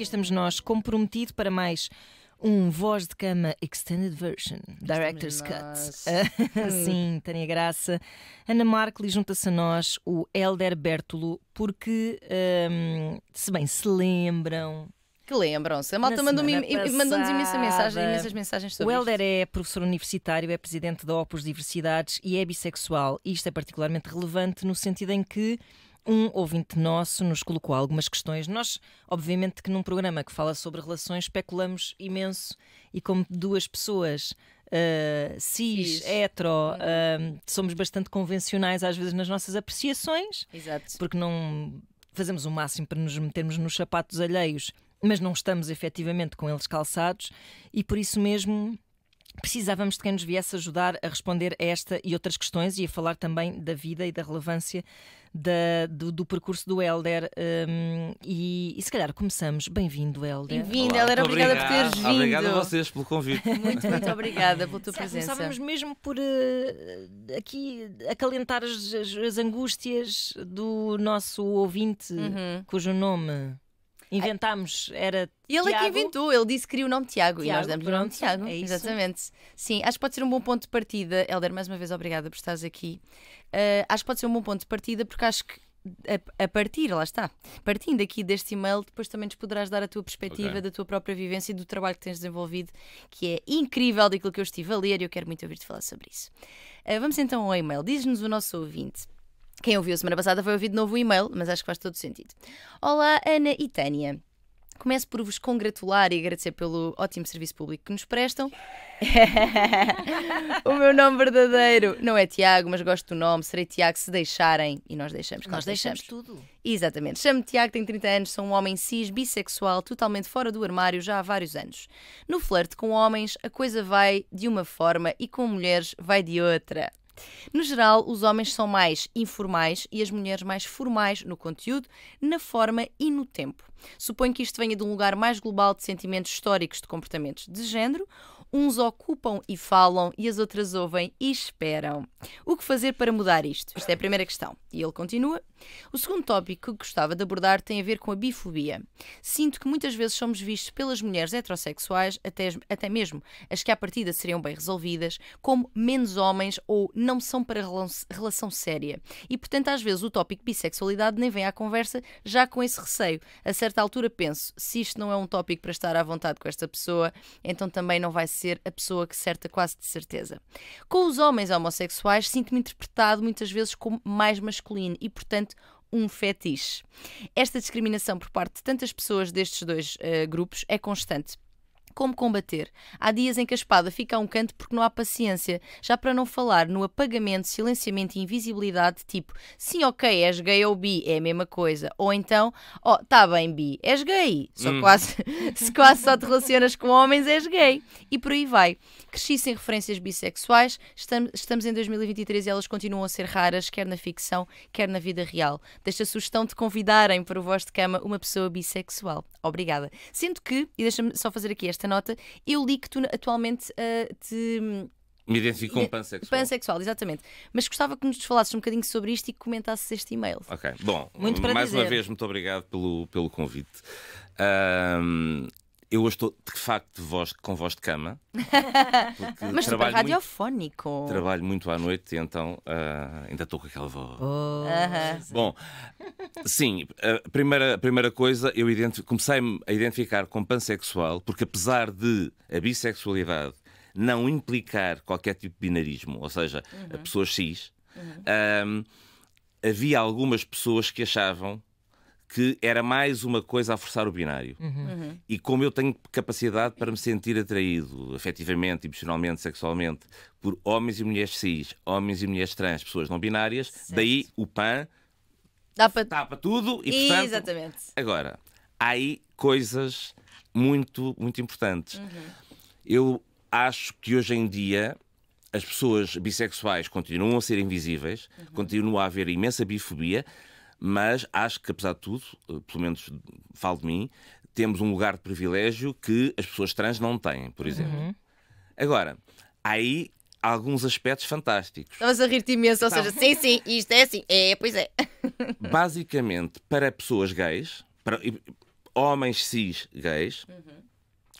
aqui estamos nós, comprometido para mais um Voz de Cama Extended Version, é Director's Cut. Sim, Tânia Graça. Ana Markle junta-se a nós o Elder Bertolo, porque, um, se bem se lembram, que lembram-se. A malta mandou-nos imensa mensagem, imensas mensagens sobre O Helder é professor universitário, é presidente da Opus Diversidades e é bissexual. isto é particularmente relevante no sentido em que um ouvinte nosso nos colocou algumas questões. Nós, obviamente, que num programa que fala sobre relações, especulamos imenso e, como duas pessoas uh, cis, cis, hetero, uh, somos bastante convencionais às vezes nas nossas apreciações, Exato. porque não fazemos o máximo para nos metermos nos sapatos alheios, mas não estamos efetivamente com eles calçados e por isso mesmo Precisávamos de quem nos viesse ajudar a responder a esta e outras questões e a falar também da vida e da relevância da, do, do, percurso do Helder. Um, e, e, se calhar começamos. Bem-vindo, Helder. Bem-vindo, Helder. Obrigada por teres vindo. Obrigada a vocês pelo convite. Muito, muito obrigada pela tua presença. Começávamos mesmo por uh, aqui acalentar as, as, as, angústias do nosso ouvinte, uhum. cujo nome. Inventámos, era. Ele Tiago. é que inventou, ele disse que queria o nome Tiago, Tiago e nós damos pronto, o nome Tiago. É Exatamente. Sim, acho que pode ser um bom ponto de partida. Helder, mais uma vez, obrigada por estares aqui. Uh, acho que pode ser um bom ponto de partida porque acho que a, partir, lá está, partindo aqui deste e-mail, depois também nos poderás dar a tua perspectiva okay. da tua própria vivência e do trabalho que tens desenvolvido, que é incrível daquilo que eu estive a ler e eu quero muito ouvir-te falar sobre isso. Uh, vamos então ao e-mail. Diz-nos o nosso ouvinte. Quem ouviu semana passada foi ouvir de novo o e-mail, mas acho que faz todo sentido. Olá, Ana e Tânia. Começo por vos congratular e agradecer pelo ótimo serviço público que nos prestam. o meu nome verdadeiro não é Tiago, mas gosto do nome. Serei Tiago se deixarem. E nós deixamos. Nós, nós deixamos. deixamos tudo. Exatamente. Chamo-me Tiago, tenho 30 anos, sou um homem cis, bissexual, totalmente fora do armário já há vários anos. No flerte com homens, a coisa vai de uma forma e com mulheres vai de outra. No geral, os homens são mais informais e as mulheres mais formais no conteúdo, na forma e no tempo. Suponho que isto venha de um lugar mais global de sentimentos históricos de comportamentos de género Uns ocupam e falam e as outras ouvem e esperam. O que fazer para mudar isto? Esta é a primeira questão. E ele continua. O segundo tópico que gostava de abordar tem a ver com a bifobia. Sinto que muitas vezes somos vistos pelas mulheres heterossexuais, até, até mesmo as que à partida seriam bem resolvidas, como menos homens ou não são para relação séria. E portanto, às vezes, o tópico bissexualidade nem vem à conversa já com esse receio. A certa altura penso, se isto não é um tópico para estar à vontade com esta pessoa, então também não vai ser ser a pessoa que certa quase de certeza. Com os homens homossexuais, sinto-me interpretado muitas vezes como mais masculino e, portanto, um fetiche. Esta discriminação por parte de tantas pessoas destes dois uh, grupos é constante. Como combater? Há dias em que a espada fica a um canto porque não há paciência, já para não falar no apagamento, silenciamento e invisibilidade, tipo, sim, ok, és gay ou bi, é a mesma coisa. Ou então, ó, oh, tá bem, bi, és gay. Só hum. quase, se quase só te relacionas com homens, és gay. E por aí vai. Cresci sem referências bissexuais, estamos, em 2023 e elas continuam a ser raras, quer na ficção, quer na vida real. Deixa a sugestão de convidarem para o voz de cama uma pessoa bissexual. Obrigada. Sinto que, e deixa-me só fazer aqui esta esta nota, eu li que tu atualmente uh, te. Me identifico como pansexual. Pansexual, exatamente. Mas gostava que nos falasses um bocadinho sobre isto e que comentasses este e-mail. Ok, bom, muito mais dizer. uma vez, muito obrigado pelo, pelo convite. Um, eu hoje estou, de facto, de voz, com voz de cama. Mas super radiofónico. Muito, trabalho muito à noite e então uh, ainda estou com aquela voz. Oh. Uh -huh. Bom, sim, a primeira, a primeira coisa, eu comecei-me a identificar como pansexual, porque apesar de a bissexualidade não implicar qualquer tipo de binarismo, ou seja, uh -huh. a uhum. pessoa X, -huh. um, havia algumas pessoas que achavam que era mais uma coisa a forçar o binário. Uhum. Uhum. E como eu tenho capacidade para me sentir atraído, afetivamente, emocionalmente, sexualmente, por homens e mulheres cis, homens e mulheres trans, pessoas não binárias, certo. daí o PAN para... tapa tudo e, portanto, Exatamente. Agora, há aí coisas muito, muito importantes. Uhum. Eu acho que hoje em dia as pessoas bissexuais continuam a ser invisíveis, uhum. continua a haver imensa bifobia, mas acho que, apesar de tudo, eh, pelo menos falo de mim, temos um lugar de privilégio que as pessoas trans não têm, por exemplo. Uhum. Agora, aí há alguns aspectos fantásticos. Estavas a rir-te imenso, ou seja, sim, sim, isto é assim, é, pois é. Basicamente, para pessoas gays, para homens cis gays, uhum.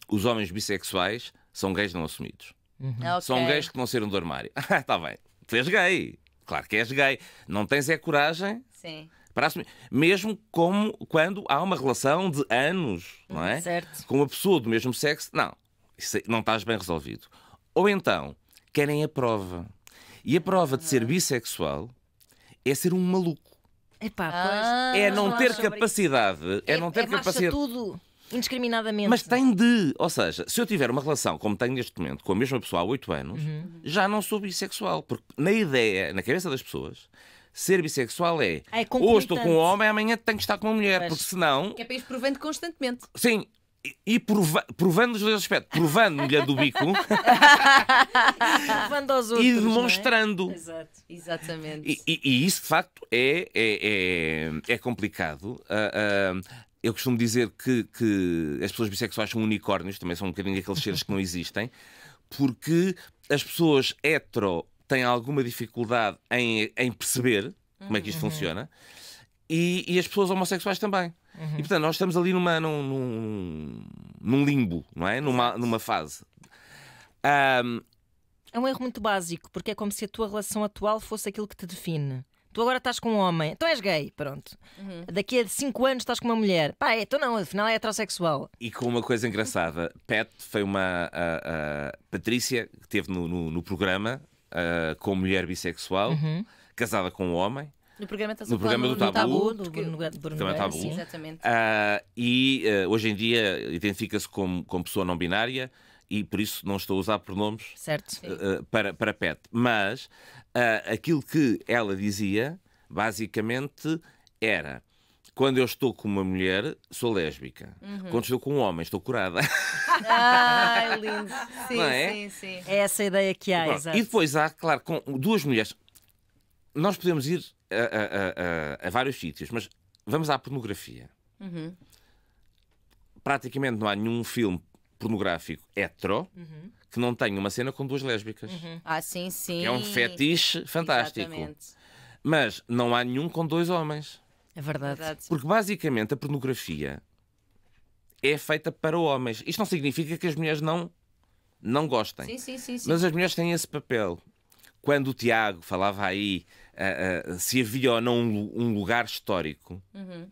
os homens bissexuais são gays não assumidos. Uhum. Okay. São gays que não saíram do armário. Ah, está bem, tu és gay, claro que és gay. Não tens é coragem. Sim para assumir. Mesmo como quando há uma relação de anos, não é? Certo. Com uma pessoa do mesmo sexo, não, isso não estás bem resolvido. Ou então, querem a prova. E a prova de ser ah. bissexual é ser um maluco. Epá, ah, pois. Ah, é não ter capacidade. É, é, não ter é capacidade. tudo indiscriminadamente. Mas tem de. Ou seja, se eu tiver uma relação, como tenho neste momento, com a mesma pessoa há 8 anos, uhum. já não sou bissexual. Porque na ideia, na cabeça das pessoas, ser bissexual é, é hoje estou com um homem, amanhã tenho que estar com uma mulher, porque senão. Que é para ir provando constantemente. Sim, e, prova provando os dois aspectos, provando-lhe a do bico outros, e é? demonstrando. É? Exato, exatamente. E, e, isso, de facto, é, é, é, é complicado. Uh, uh, eu costumo dizer que, que as pessoas bissexuais são unicórnios, também são um bocadinho aqueles seres que não existem, porque as pessoas hetero tem alguma dificuldade em, em perceber como é que isto uhum. funciona e, e, as pessoas homossexuais também. Uhum. E portanto, nós estamos ali numa, num, num, num limbo, não é? Numa, numa fase. Um... É um erro muito básico, porque é como se a tua relação atual fosse aquilo que te define. Tu agora estás com um homem, então és gay, pronto. Uhum. Daqui a 5 anos estás com uma mulher. Pá, é, então não, afinal é heterossexual. E com uma coisa engraçada, Pet foi uma. A, a Patrícia, que teve no, no, no programa, uh, com mulher bissexual, uhum. casada com um homem. No programa, no programa do, tabu, tabu, do Bruno programa tabu. Sim, exatamente. Uh, e uh, hoje em dia identifica-se como, como pessoa não binária e por isso não estou a usar pronomes certo. Uh, para, para PET. Mas aquilo que ela dizia, basicamente, era quando eu estou com uma mulher, sou lésbica. Uhum. Quando estou com um homem, estou curada. Ai, lindo. Sim, é? sim, sim. É essa a ideia que há, exato. E depois há, claro, com duas mulheres. Nós podemos ir a, a, a, a vários sítios, mas vamos à pornografia. Uhum. Praticamente não há nenhum filme pornográfico hetero uhum. que não tenha uma cena com duas lésbicas. Uhum. Ah, sim, sim. Que é um fetiche fantástico. Exatamente. Mas não há nenhum com dois homens. É verdade. Porque basicamente a pornografia é feita para homens. Isto não significa que as mulheres não, não gostem. Sim, sim, sim, sim. Mas as mulheres têm esse papel. Quando o Tiago falava aí uh, uh, se havia ou não um, um lugar histórico, uhum.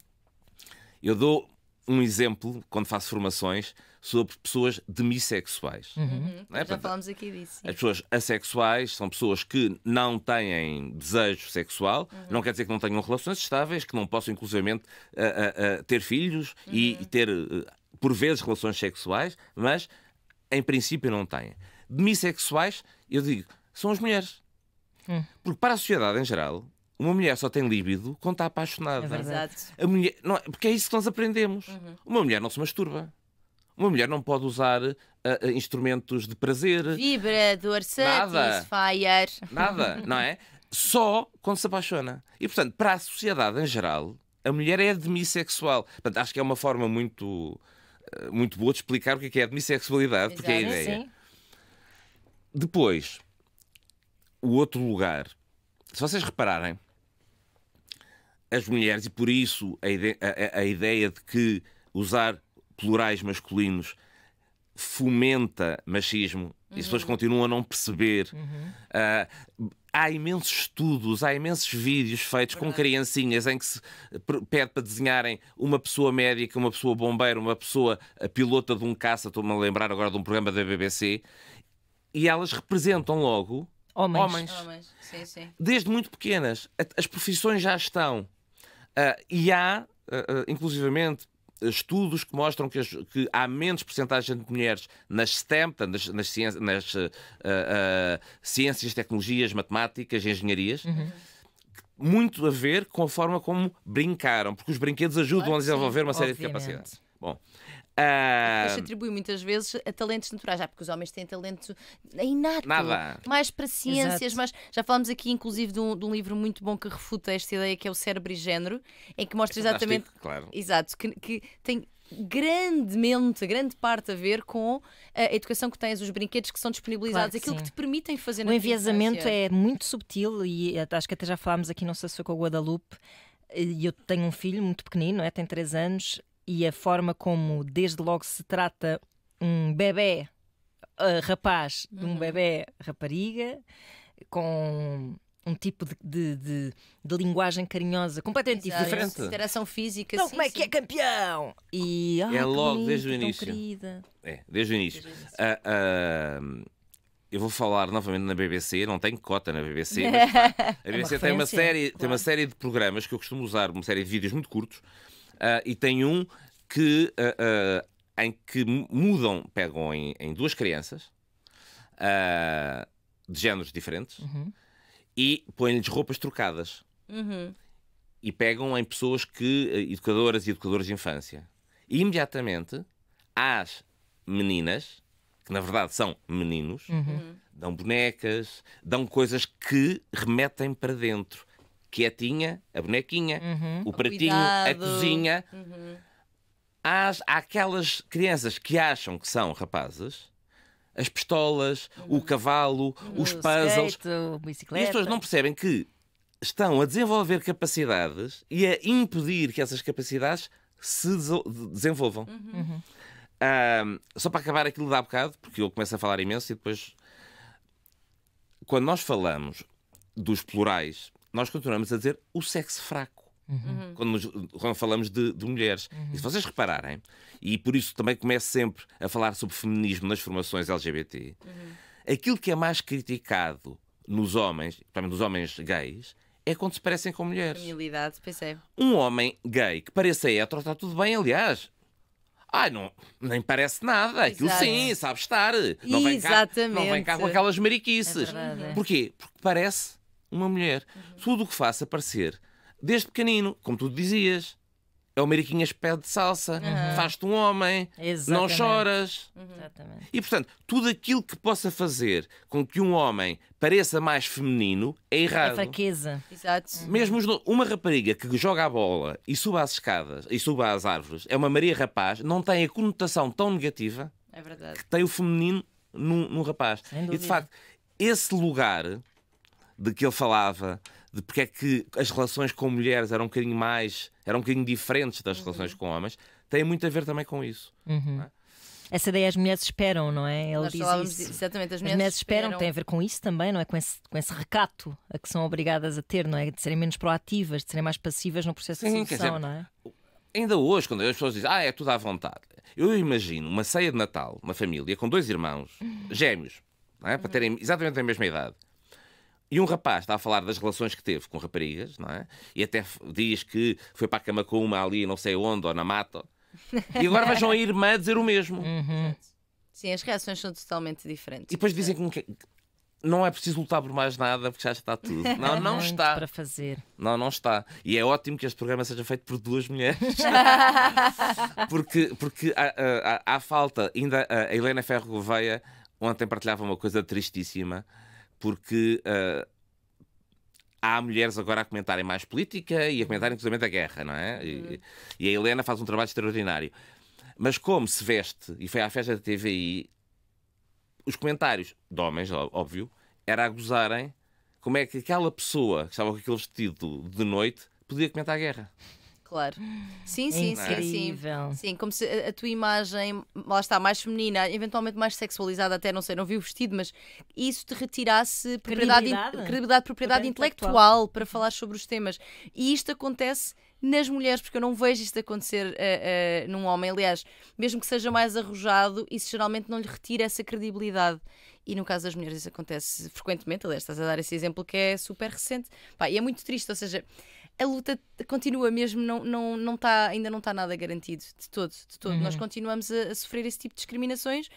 eu dou um exemplo quando faço formações sobre pessoas demissexuais. Uhum. uhum. É? Já Portanto, falamos aqui disso. Sim. As pessoas assexuais são pessoas que não têm desejo sexual, uhum. não quer dizer que não tenham relações estáveis, que não possam, inclusivamente, uh, uh, ter filhos uhum. e, ter, por vezes, relações sexuais, mas, em princípio, não têm. Demissexuais, eu digo, são as mulheres. Hum. Porque, para a sociedade em geral, uma mulher só tem líbido quando está apaixonada. É verdade. A mulher, não, é? porque é isso que nós aprendemos. Uhum. Uma mulher não se masturba. Uma mulher não pode usar uh, instrumentos de prazer. Vibrador, satisfier. Nada, nada, não é? Só quando se apaixona. E, portanto, para a sociedade em geral, a mulher é demissexual. Portanto, acho que é uma forma muito, eh, muito boa de explicar o que é, é a demissexualidade, porque é a ideia. Sim. Depois, o outro lugar. Se vocês repararem, as mulheres, e por isso a, ide a, a ideia de que usar plurais masculinos fomenta machismo uhum. e as pessoas uhum. continuam a não perceber. Uhum. Uh, há imensos estudos, há imensos vídeos feitos Verdade. com criancinhas em que se pede para desenharem uma pessoa médica, uma pessoa bombeira, uma pessoa pilota de um caça, estou-me a lembrar agora de um programa da BBC, e elas representam logo homens. homens. homens. Sim, sim. Desde muito pequenas. As profissões já estão. Uh, e há, uh, inclusivamente, estudos que mostram que, as, que, há menos percentagem de mulheres nas STEM, nas, nas, nas uh, uh, ciências, tecnologias, matemáticas, engenharias. Uhum. Muito a ver com a forma como brincaram, porque os brinquedos ajudam a desenvolver sim, uma série obviamente. de capacidades. Bom, Uh... Se atribui muitas vezes a talentos naturais, já ah, porque os homens têm talento é inato, Nada. mais para ciências, Exato. mas já falamos aqui, inclusive, de um, de um, livro muito bom que refuta esta ideia que é o cérebro e género, em que mostra é exatamente. claro. Exato, que, que tem grandemente, grande parte a ver com eh, a educação que tens, os brinquedos que são disponibilizados, claro que aquilo sim. que te permitem fazer na O enviesamento é muito subtil e eh, acho que até já falámos aqui, não sei se foi com o Guadalupe, eh, e eu tenho um filho muito pequenino, é, tem 3 anos, e a forma como, desde logo, se trata um bebê uh, rapaz de um uhum. bebê rapariga, com um tipo de, de, de, de linguagem carinhosa completamente Exato. diferente. Interação física. Então, sim, como é sim. que é campeão? E, é logo bonito, desde o início. É, desde o início. Desde o início. Ah, ah, eu vou falar novamente na BBC, não tenho cota na BBC, mas, pá, a BBC é uma tem, uma série, claro. tem uma série de programas que eu costumo usar, uma série de vídeos muito curtos, uh, e tem um que, uh, uh, em que mudam, pegam em, em duas crianças de géneros diferentes uhum. e põem-lhes roupas trocadas. Uhum. E pegam em pessoas que, educadoras e educadores de infância. E imediatamente, às meninas, que na verdade são meninos, uhum. dão bonecas, dão coisas que remetem para dentro quietinha, a bonequinha, uhum. o pratinho, Cuidado. a cozinha. Uhum. Às, há aquelas crianças que acham que são rapazes, as pistolas, uhum. o cavalo, uhum. os puzzles. Skate, bicicleta. E as pessoas não percebem que estão a desenvolver capacidades e a impedir que essas capacidades se desenvolvam. Uhum. uhum. só para acabar aquilo dá bocado, porque eu começo a falar imenso e depois. Quando nós falamos dos plurais, nós continuamos a dizer o sexo fraco. Uhum. Quando, quando, falamos de, de mulheres. Uhum. E se vocês repararem, e por isso também começo sempre a falar sobre feminismo nas formações LGBT, uhum. aquilo que é mais criticado nos homens, principalmente nos homens gays, é quando se parecem com mulheres. Feminilidade, percebe? É. Um homem gay que pareça hétero está tudo bem, aliás. Ai, não, nem parece nada. Aquilo sim, sabe estar. Não vem, cá, não vem, cá, com aquelas mariquices. É, é. Porquê? Porque parece uma mulher. Uhum. Tudo o que faça aparecer, desde pequenino, como tu dizias, é o Mariquinhas pé de salsa, uhum. faz-te um homem, Exatamente. não choras. Uhum. E portanto, tudo aquilo que possa fazer com que um homem pareça mais feminino é, é errado. É fraqueza. Exato. Uhum. Mesmo uma rapariga que joga a bola e suba as escadas e suba as árvores, é uma Maria Rapaz, não tem a conotação tão negativa é que tem o feminino num, num rapaz. E de facto, esse lugar de que ele falava, de porque é que as relações com mulheres eram um bocadinho mais, eram um bocadinho diferentes das uhum. relações com homens, tem muito a ver também com isso. Uhum. É? Essa ideia as mulheres esperam, não é? Ele Nós diz isso. Exatamente, as mulheres, as mulheres esperam, esperam, tem a ver com isso também, não é? Com esse, com esse recato a que são obrigadas a ter, não é? De serem menos proativas, de serem mais passivas no processo Sim, de solução, não é? Ainda hoje, quando as pessoas dizem, ah, é tudo à vontade. Eu imagino uma ceia de Natal, uma família com dois irmãos, uhum. gêmeos, é? para terem exatamente a mesma idade. E um rapaz está a falar das relações que teve com raparigas, não é? E até diz que foi para a cama com uma ali, não sei onde, ou na mata. E agora vejam a irmã dizer o mesmo. Uhum. Sim, as reações são totalmente diferentes. E depois dizem que não é preciso lutar por mais nada porque já está tudo. Não, não está. para fazer. Não, não está. E é ótimo que este programa seja feito por duas mulheres. porque porque há, há, há falta. Ainda a Helena Ferro Gouveia ontem partilhava uma coisa tristíssima porque uh, há mulheres agora a comentarem mais política e a comentarem, inclusive, a guerra, não é? E, uhum. e, a Helena faz um trabalho extraordinário. Mas como se veste, e foi à festa da TVI, os comentários, de homens, óbvio, era a gozarem como é que aquela pessoa que estava com aquele vestido de noite podia comentar a guerra. Claro. É sim, sim, sim, sim. Sim, como se a, tua imagem, lá está, mais feminina, eventualmente mais sexualizada, até não sei, não vi o vestido, mas isso te retirasse propriedade, credibilidade, in, credibilidade propriedade intelectual, intelectual para uhum. falar sobre os temas. E isto acontece nas mulheres, porque eu não vejo isto acontecer uh, uh, num homem. Aliás, mesmo que seja mais arrojado, isso geralmente não lhe retira essa credibilidade. E no caso das mulheres, isso acontece frequentemente. Aliás, estás a dar esse exemplo que é super recente. Pá, e é muito triste, ou seja, a luta continua mesmo, não, não, não tá, ainda não está nada garantido de todo. De todo. Uhum. Nós continuamos a, a sofrer esse tipo de discriminações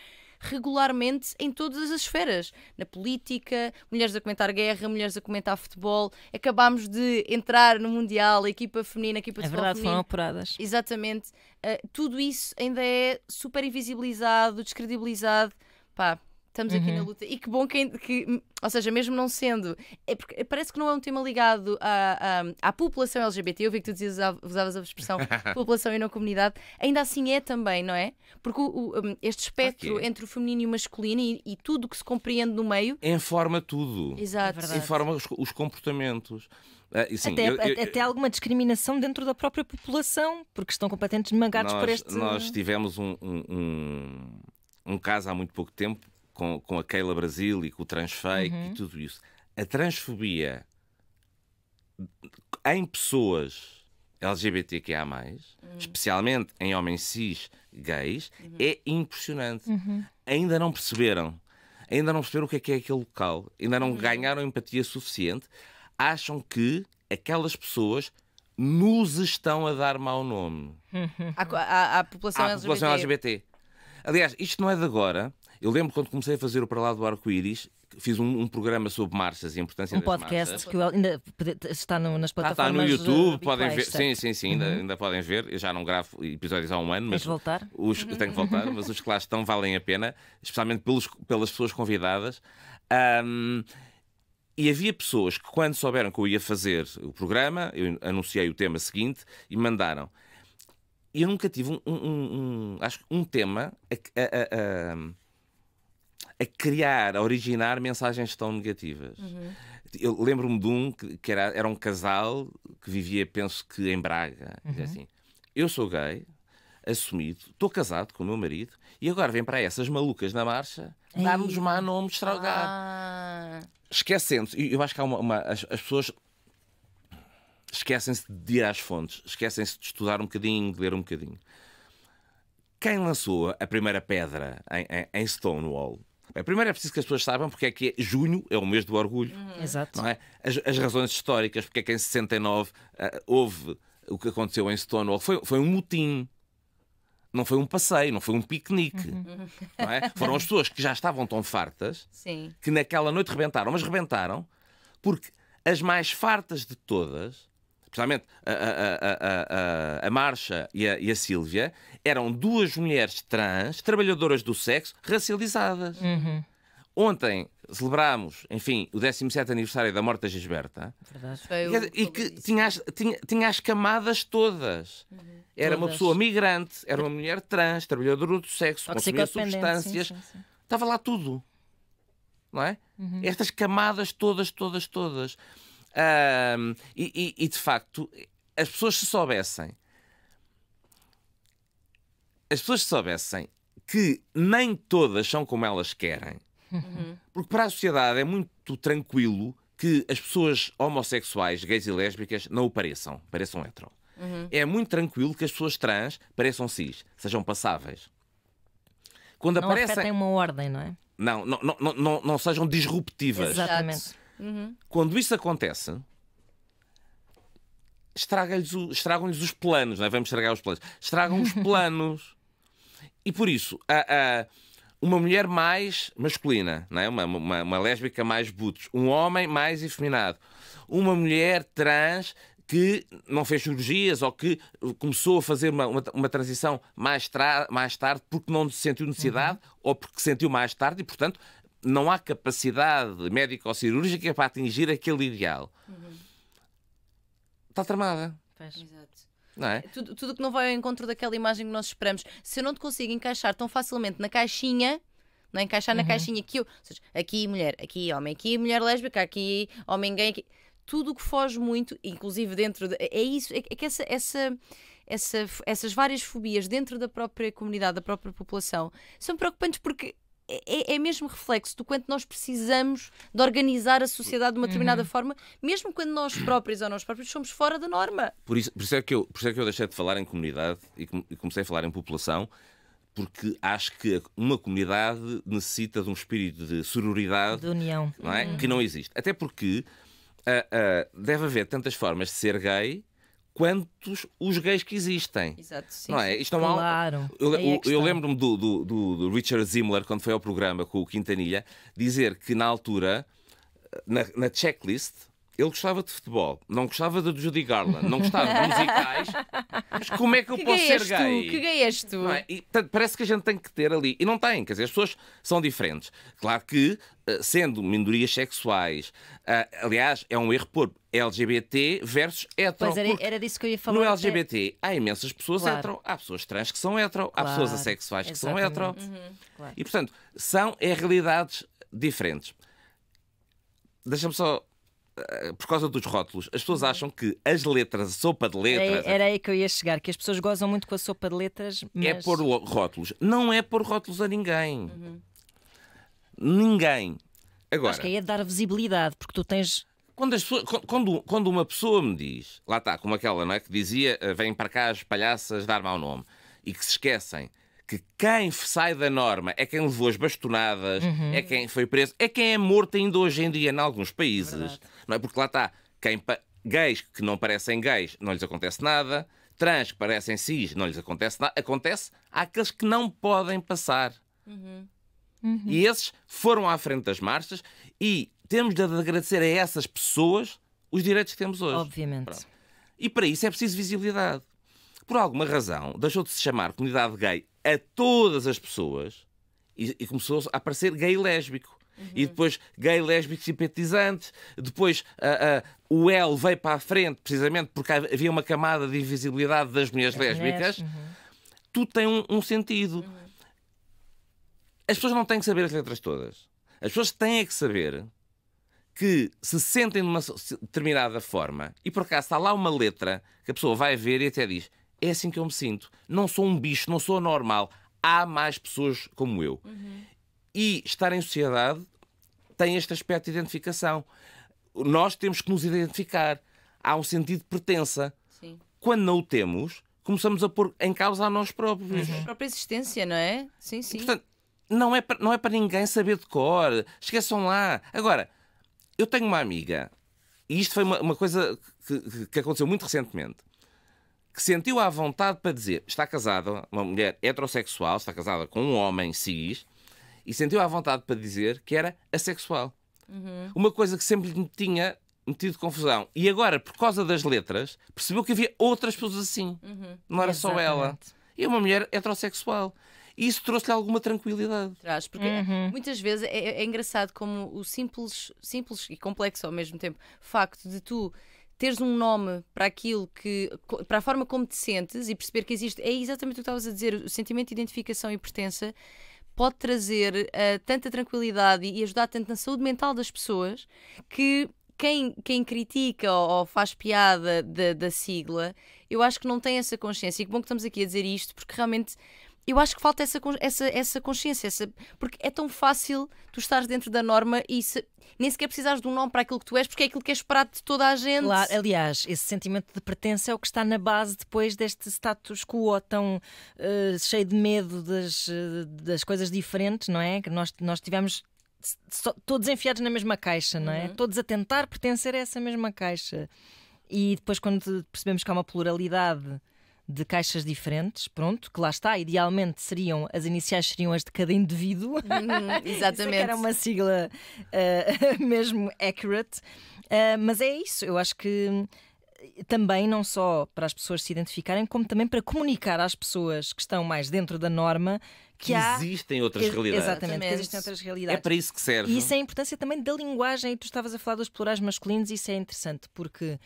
regularmente em todas as esferas. Na política, mulheres a comentar guerra, mulheres a comentar futebol. Acabámos de entrar no Mundial, a equipa feminina, a equipa é de É verdade, feminino. foram apuradas. Exatamente. Uh, tudo isso ainda é super invisibilizado, descredibilizado. Pá, Estamos uhum. aqui na uhum. luta. E que bom que, que, ou seja, mesmo não sendo, é porque parece que não é um tema ligado à, à, à população LGBT. Eu vi que tu dizias, usavas a expressão população e não comunidade. Ainda assim é também, não é? Porque o, o, este espectro okay. É. entre o feminino e o masculino e, e, tudo que se compreende no meio. Informa tudo. Exato. É Informa os, os comportamentos. Ah, sim, até, eu, eu, até, alguma discriminação dentro da própria população, porque estão completamente esmagados por este. Nós tivemos um, um, um um caso há muito pouco tempo com, com a Keila Brasil e com o transfake uhum. e tudo isso. A transfobia em pessoas LGBTQIA, uhum. especialmente em homens cis gays, uhum. é impressionante. Uhum. Ainda não perceberam. Ainda não perceberam o que é que é aquele local. Ainda não uhum. ganharam empatia suficiente. Acham que aquelas pessoas nos estão a dar mau nome. À, uhum. à, à população, à LGBT. população LGBT. Aliás, isto não é de agora. Eu lembro quando comecei a fazer o Para Lá do Arco-Íris, fiz um, um, programa sobre marchas e a importância um das podcast que ainda está no, nas plataformas. Ah, está no eh, YouTube, podem ver. Sim, sim, sim, ainda, uhum. ainda podem ver. Eu já não gravo episódios há um ano, mas. voltar? Os, uhum. tenho que voltar, mas os que lá estão valem a pena, especialmente pelos, pelas pessoas convidadas. Um, e havia pessoas que, quando souberam que eu ia fazer o programa, eu anunciei o tema seguinte e mandaram. E eu nunca tive um, um, um acho um tema a, a, a, a criar, a originar mensagens tão negativas. Uhum. Eu lembro-me de um que, que, era, era um casal que vivia, penso que em Braga. Uhum. assim, eu sou gay, assumido, estou casado com o meu marido e agora vem para essas malucas na marcha dar-nos má nome, estragar. Ah. Esquecendo, eu acho que há uma. uma as, as, pessoas esquecem-se de ir às fontes, esquecem-se de estudar um bocadinho, de ler um bocadinho. Quem lançou a primeira pedra em, em, em Stonewall Bem, primeiro é preciso que as pessoas saibam porque é que é junho é o mês do orgulho. Hum. Exato. É? As, as, razões históricas, porque é que em 69 uh, ah, houve o que aconteceu em Stonewall, foi, foi um motim não foi um passeio, não foi um piquenique. Uhum. É? Foram as pessoas que já estavam tão fartas Sim. que naquela noite rebentaram, mas rebentaram porque as mais fartas de todas Principalmente a, a, a, a, Marcha e a, e a Sílvia eram duas mulheres trans, trabalhadoras do sexo, racializadas. Uhum. Ontem celebrámos, enfim, o 17 aniversário da morte da Gisberta. Verdade. E, e que tinha as, tinha, tinha as camadas todas. Uhum. Era todas. uma pessoa migrante, era uma mulher trans, trabalhadora do sexo, consumia substâncias. Sim, sim, sim. Estava lá tudo. Não é? Uhum. Estas camadas todas, todas, todas. Um, e, e, e de facto, as pessoas se soubessem, as pessoas se soubessem que nem todas são como elas querem, uhum. porque para a sociedade é muito tranquilo que as pessoas homossexuais, gays e lésbicas não o pareçam, pareçam hetero. Uhum. É muito tranquilo que as pessoas trans pareçam cis, sejam passáveis. Quando não aparecem uma ordem, não é? Não, não, não, não, não sejam disruptivas. Exatamente. Uhum. Quando isso acontece, estragam-lhes estragam os planos, não é? Vamos estragar os planos. Estragam os planos. e por isso, a, a, uma mulher mais masculina, não é? uma, uma, uma lésbica mais butos, um homem mais efeminado, uma mulher trans que não fez cirurgias ou que começou a fazer uma, uma, uma transição mais, mais, tarde porque não sentiu necessidade uhum. ou porque sentiu mais tarde e, portanto, não há capacidade médica ou cirúrgica para atingir aquele ideal. Uhum. Está tramada. Pois. Exato. Não é? tudo, tudo que não vai ao encontro daquela imagem que nós esperamos. Se eu não te consigo encaixar tão facilmente na caixinha, não é? encaixar uhum. na caixinha que eu. Seja, aqui mulher, aqui homem, aqui mulher lésbica, aqui homem gay, aqui. Tudo o que foge muito, inclusive dentro. De, é isso, é, é que essa, essa, essa, essas várias fobias dentro da própria comunidade, da própria população, são preocupantes porque é, é, é, mesmo reflexo do quanto nós precisamos de organizar a sociedade de uma determinada uhum. forma, mesmo quando nós próprios ou nós próprios somos fora da norma. Por isso, por isso, é, que eu, por isso é que eu deixei de falar em comunidade e, comecei a falar em população, porque acho que uma comunidade necessita de um espírito de sororidade, de união, não é? Uhum. que não existe. Até porque uh, uh, deve haver tantas formas de ser gay quantos os gays que existem. Exato, sim. Não é? Isto não é claro. Há... Eu, é eu lembro-me do, do, do, Richard Zimmler, quando foi ao programa com o Quintanilha, dizer que na altura, na, na checklist, ele gostava de futebol, não gostava de Judy Garland, não gostava de musicais. Mas como é que eu que posso ser gay? Tu? Que gay és tu? É? E, portanto, parece que a gente tem que ter ali. E não tem, quer dizer, as pessoas são diferentes. Claro que, eh, sendo minorias sexuais, eh, aliás, é um erro pôr LGBT versus hetero. Pois era, era disso que eu ia falar. No LGBT até... há imensas pessoas claro. hetero, há pessoas trans que são hetero, claro. há pessoas assexuais que Exatamente. são hetero. Uhum. Claro. E, portanto, são é, realidades diferentes. Deixa-me só eh, por causa dos rótulos, as pessoas uhum. acham que as letras, a sopa de letras. Era, era aí que eu ia chegar, que as pessoas gozam muito com a sopa de letras. É mas... É pôr rótulos. Não é pôr rótulos a ninguém. Uhum. Ninguém. Agora, Acho que aí é dar visibilidade, porque tu tens. Quando, as pessoas, quando, quando uma pessoa me diz, lá está, como aquela não é, que dizia, eh, vêm para cá as palhaças dar mau nome, e que se esquecem que quem sai da norma é quem levou as bastonadas, uhum. é quem foi preso, é quem é morto ainda hoje em dia em alguns países não é? Porque lá está, quem gays que não parecem gays não lhes acontece nada, trans que parecem cis não lhes acontece nada, acontece àqueles que não podem passar. Uhum. Uhum. E esses foram à frente das marchas e temos de agradecer a essas pessoas os direitos que temos hoje. Obviamente. Pronto. E para isso é preciso visibilidade. Por alguma razão, deixou de se chamar comunidade gay a todas as pessoas e, e começou a aparecer gay lésbico uhum. e depois gay, lésbico, simpatizante, depois ah, ah, o L veio para a frente precisamente porque havia uma camada de invisibilidade das mulheres lésbicas, uhum. tudo tem um, um sentido. Uhum. As pessoas não têm que saber as letras todas. As pessoas têm é que saber que se sentem de uma determinada forma e por acaso está lá uma letra que a pessoa vai ver e até diz é assim que eu me sinto, não sou um bicho, não sou normal, há mais pessoas como eu. Uhum. E estar em sociedade tem este aspecto de identificação. Nós temos que nos identificar. Há um sentido de pertença. Sim. Quando não o temos, começamos a pôr em causa a nós próprios. Uhum. A própria existência, não é? Sim, sim. E, portanto, não é, para, não é para ninguém saber de cor. Esqueçam lá. Agora, eu tenho uma amiga, e isto foi uma, uma coisa que, que, aconteceu muito recentemente, que sentiu à vontade para dizer: está casada, uma mulher heterossexual, está casada com um homem cis, e sentiu à vontade para dizer que era assexual. Uhum. Uma coisa que sempre lhe tinha metido confusão. E agora, por causa das letras, percebeu que havia outras pessoas assim. Uhum. Não era Exatamente. só ela. E uma mulher heterossexual. E isso trouxe-lhe alguma tranquilidade. Traz, porque uhum. muitas vezes é, é, engraçado como o simples, simples e complexo ao mesmo tempo facto de tu teres um nome para aquilo que. para a forma como te sentes e perceber que existe. É exatamente o que estavas a dizer, o sentimento de identificação e pertença pode trazer uh, tanta tranquilidade e ajudar tanto na saúde mental das pessoas que quem, quem critica ou, faz piada da, da sigla, eu acho que não tem essa consciência. E que bom que estamos aqui a dizer isto, porque realmente eu acho que falta essa, essa, essa consciência, essa, porque é tão fácil tu estares dentro da norma e se, nem sequer precisares de um nome para aquilo que tu és, porque é aquilo que é esperado de toda a gente. Claro, aliás, esse sentimento de pertença é o que está na base depois deste status quo tão uh, cheio de medo das, eh, das coisas diferentes, não é? Que nós, nós tivemos todos enfiados na mesma caixa, não é? Uhum. Todos a tentar pertencer a essa mesma caixa. E depois, quando percebemos que há uma pluralidade de caixas diferentes, pronto, que lá está, idealmente seriam, as iniciais seriam as de cada indivíduo. Uhum, é exatamente. era uma sigla uh, mesmo accurate. Uh, mas é isso, eu acho que eh, também não só para as pessoas se identificarem, como também para comunicar às pessoas que estão mais dentro da norma que, há... existem outras realidades. Exatamente, que existem outras é realidades. É para isso que serve. E isso é a importância também da linguagem, e tu estavas a falar dos plurais masculinos, e isso é interessante, porque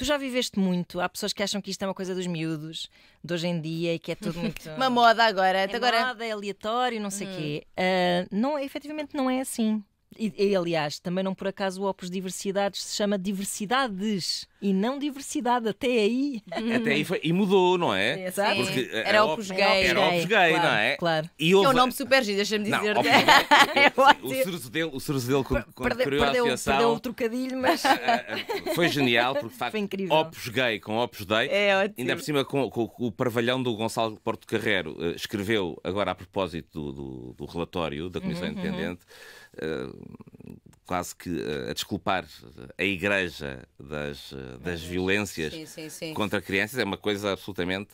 Tu já viveste muito, há pessoas que acham que isto é uma coisa dos miúdos de hoje em dia e que é tudo muito. uma moda agora, é então agora. moda, é aleatório, não sei o hum. quê. Uh, não, efetivamente não é assim. E, e, aliás, também não por acaso o Opus Diversidades se chama Diversidades e não Diversidade, até aí. Até aí foi, e mudou, não é? Exato. É, porque, eh, era, era Opus Gay. Era Opus Gay, claro, não é? Claro. E houve... É um nome super giro, deixa-me dizer. Não, Gay, o Ceruzedelo, é o Ceruzedelo com, com perdeu, criou perdeu, perdeu o trocadilho, mas. Ah, ah, ah, foi genial, porque de facto, foi incrível. Opus Gay com Opus Day, é ótimo. ainda por cima com, com, com, o parvalhão do Gonçalo Porto Carreiro eh, escreveu agora a propósito do, do, do relatório da Comissão uhum. uhum. Independente. Eh, quase que eh, a desculpar a igreja das, eh, das violências sim, sim, sim. contra crianças é uma coisa absolutamente.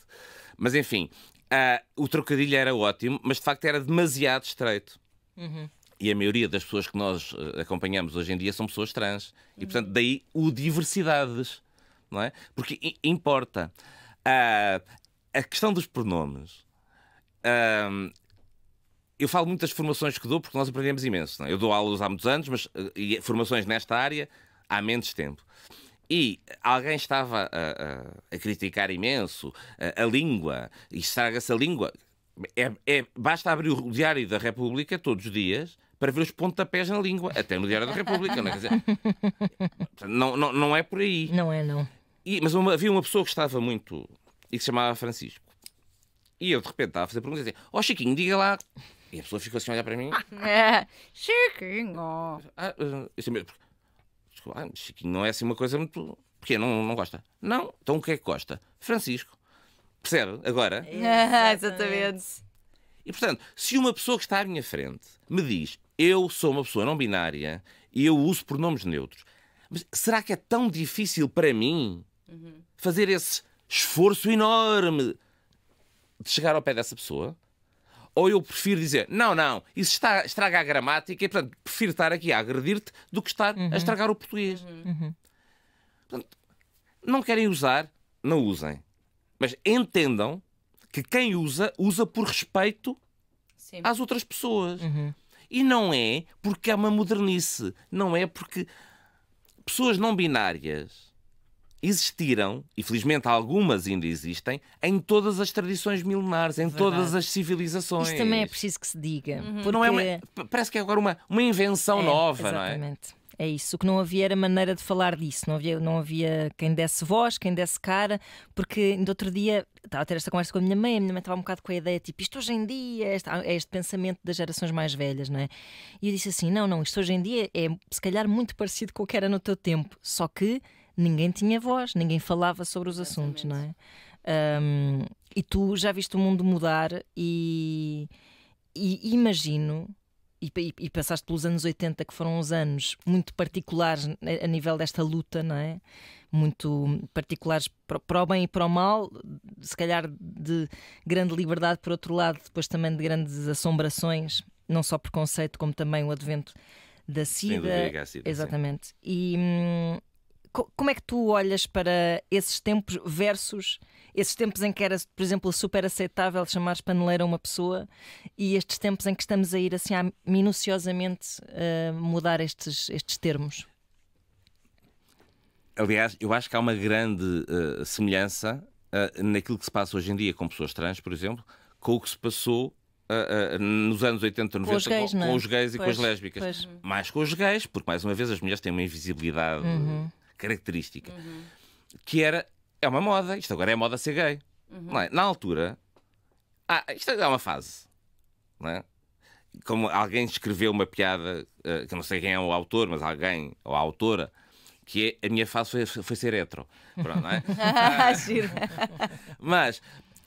Mas enfim, ah, o trocadilho era ótimo, mas de facto era demasiado estreito. Uhum. E a maioria das pessoas que nós acompanhamos hoje em dia são pessoas trans. Uhum. E portanto, daí o diversidades, não é? Porque importa. Ah, a questão dos pronomes. Ah, eu falo muitas formações que dou porque nós aprendemos imenso. É? Eu dou aulas há muitos anos, mas eh, e, formações nesta área há menos tempo. E alguém estava a, a, a criticar imenso a, eh, a língua, e estraga-se a língua. É, é, basta abrir o Diário da República todos os dias para ver os pontapés na língua, até no Diário da República. Não é, dizer, não, não, não, é por aí. Não é, não. E, mas uma, havia uma pessoa que estava muito. e que se chamava Francisco. E eu, de repente, estava a fazer perguntas e dizia: Ó oh, Chiquinho, diga lá e a pessoa ficou assim a olhar para mim. É. Chiquinho. Ah, assim, ah, Chiquinho não é assim uma coisa muito. Porquê? Não, não gosta? Não. Então o que é que gosta? Francisco. Percebe? Agora? Exatamente. E portanto, se uma pessoa que está à minha frente me diz eu sou uma pessoa não binária e eu uso pronomes neutros, mas será que é tão difícil para mim uhum. fazer esse esforço enorme de chegar ao pé dessa pessoa? ou eu prefiro dizer, não, não, isso está, estraga a gramática e, portanto, prefiro estar aqui a agredir-te do que estar uhum. a estragar o português. Uhum. uhum. Portanto, não querem usar, não usem. Mas entendam que quem usa, usa por respeito Sim. às outras pessoas. Uhum. E não é porque é uma modernice, não é porque pessoas não binárias existiram, e felizmente algumas ainda existem, em todas as tradições milenares, em Verdade. todas as civilizações. Isto também é preciso que se diga. Uhum. Porque... Não é uma, parece que é agora uma, uma invenção é, nova, exatamente. não é? É isso. O que não havia era maneira de falar disso. Não havia, não havia quem desse voz, quem desse cara, porque no outro dia estava a ter esta conversa com a minha mãe, a minha mãe estava um bocado com a ideia, tipo, isto hoje em dia é este, ah, é este pensamento das gerações mais velhas, não é? E eu disse assim: não, não, isto hoje em dia é se calhar muito parecido com o que era no teu tempo, só que ninguém tinha voz, ninguém falava sobre os Exatamente. assuntos, não é? Um, e tu já viste o mundo mudar e, e imagino. E, e, passaste pelos anos 80, que foram uns anos muito particulares a, nível desta luta, não é? Muito particulares para, o bem e para o mal, se calhar de grande liberdade, por outro lado, depois também de grandes assombrações, não só preconceito, como também o advento da SIDA. Sim, do a SIDA exatamente. Sim. E, hum, como é que tu olhas para esses tempos versus esses tempos em que era, por exemplo, super aceitável chamar paneleira uma pessoa e estes tempos em que estamos a ir assim a minuciosamente eh, mudar estes, estes termos? Aliás, eu acho que há uma grande uh, semelhança uh, naquilo que se passa hoje em dia com pessoas trans, por exemplo, com o que se passou Uh, uh, nos anos 80, 90, com os gays, com, é? com os gays e pois, com as lésbicas. Pois. Mais com os gays, porque mais uma vez as mulheres têm uma invisibilidade uhum característica, uhum. que era é uma moda, isto agora é moda ser gay. Uhum. É? Na altura, ah, isto é uma fase. Não é? Como alguém escreveu uma piada, eh, que eu não sei quem é o autor, mas alguém, ou a autora, que é, a minha fase foi, foi ser hetero. Pronto, não é? Ah, mas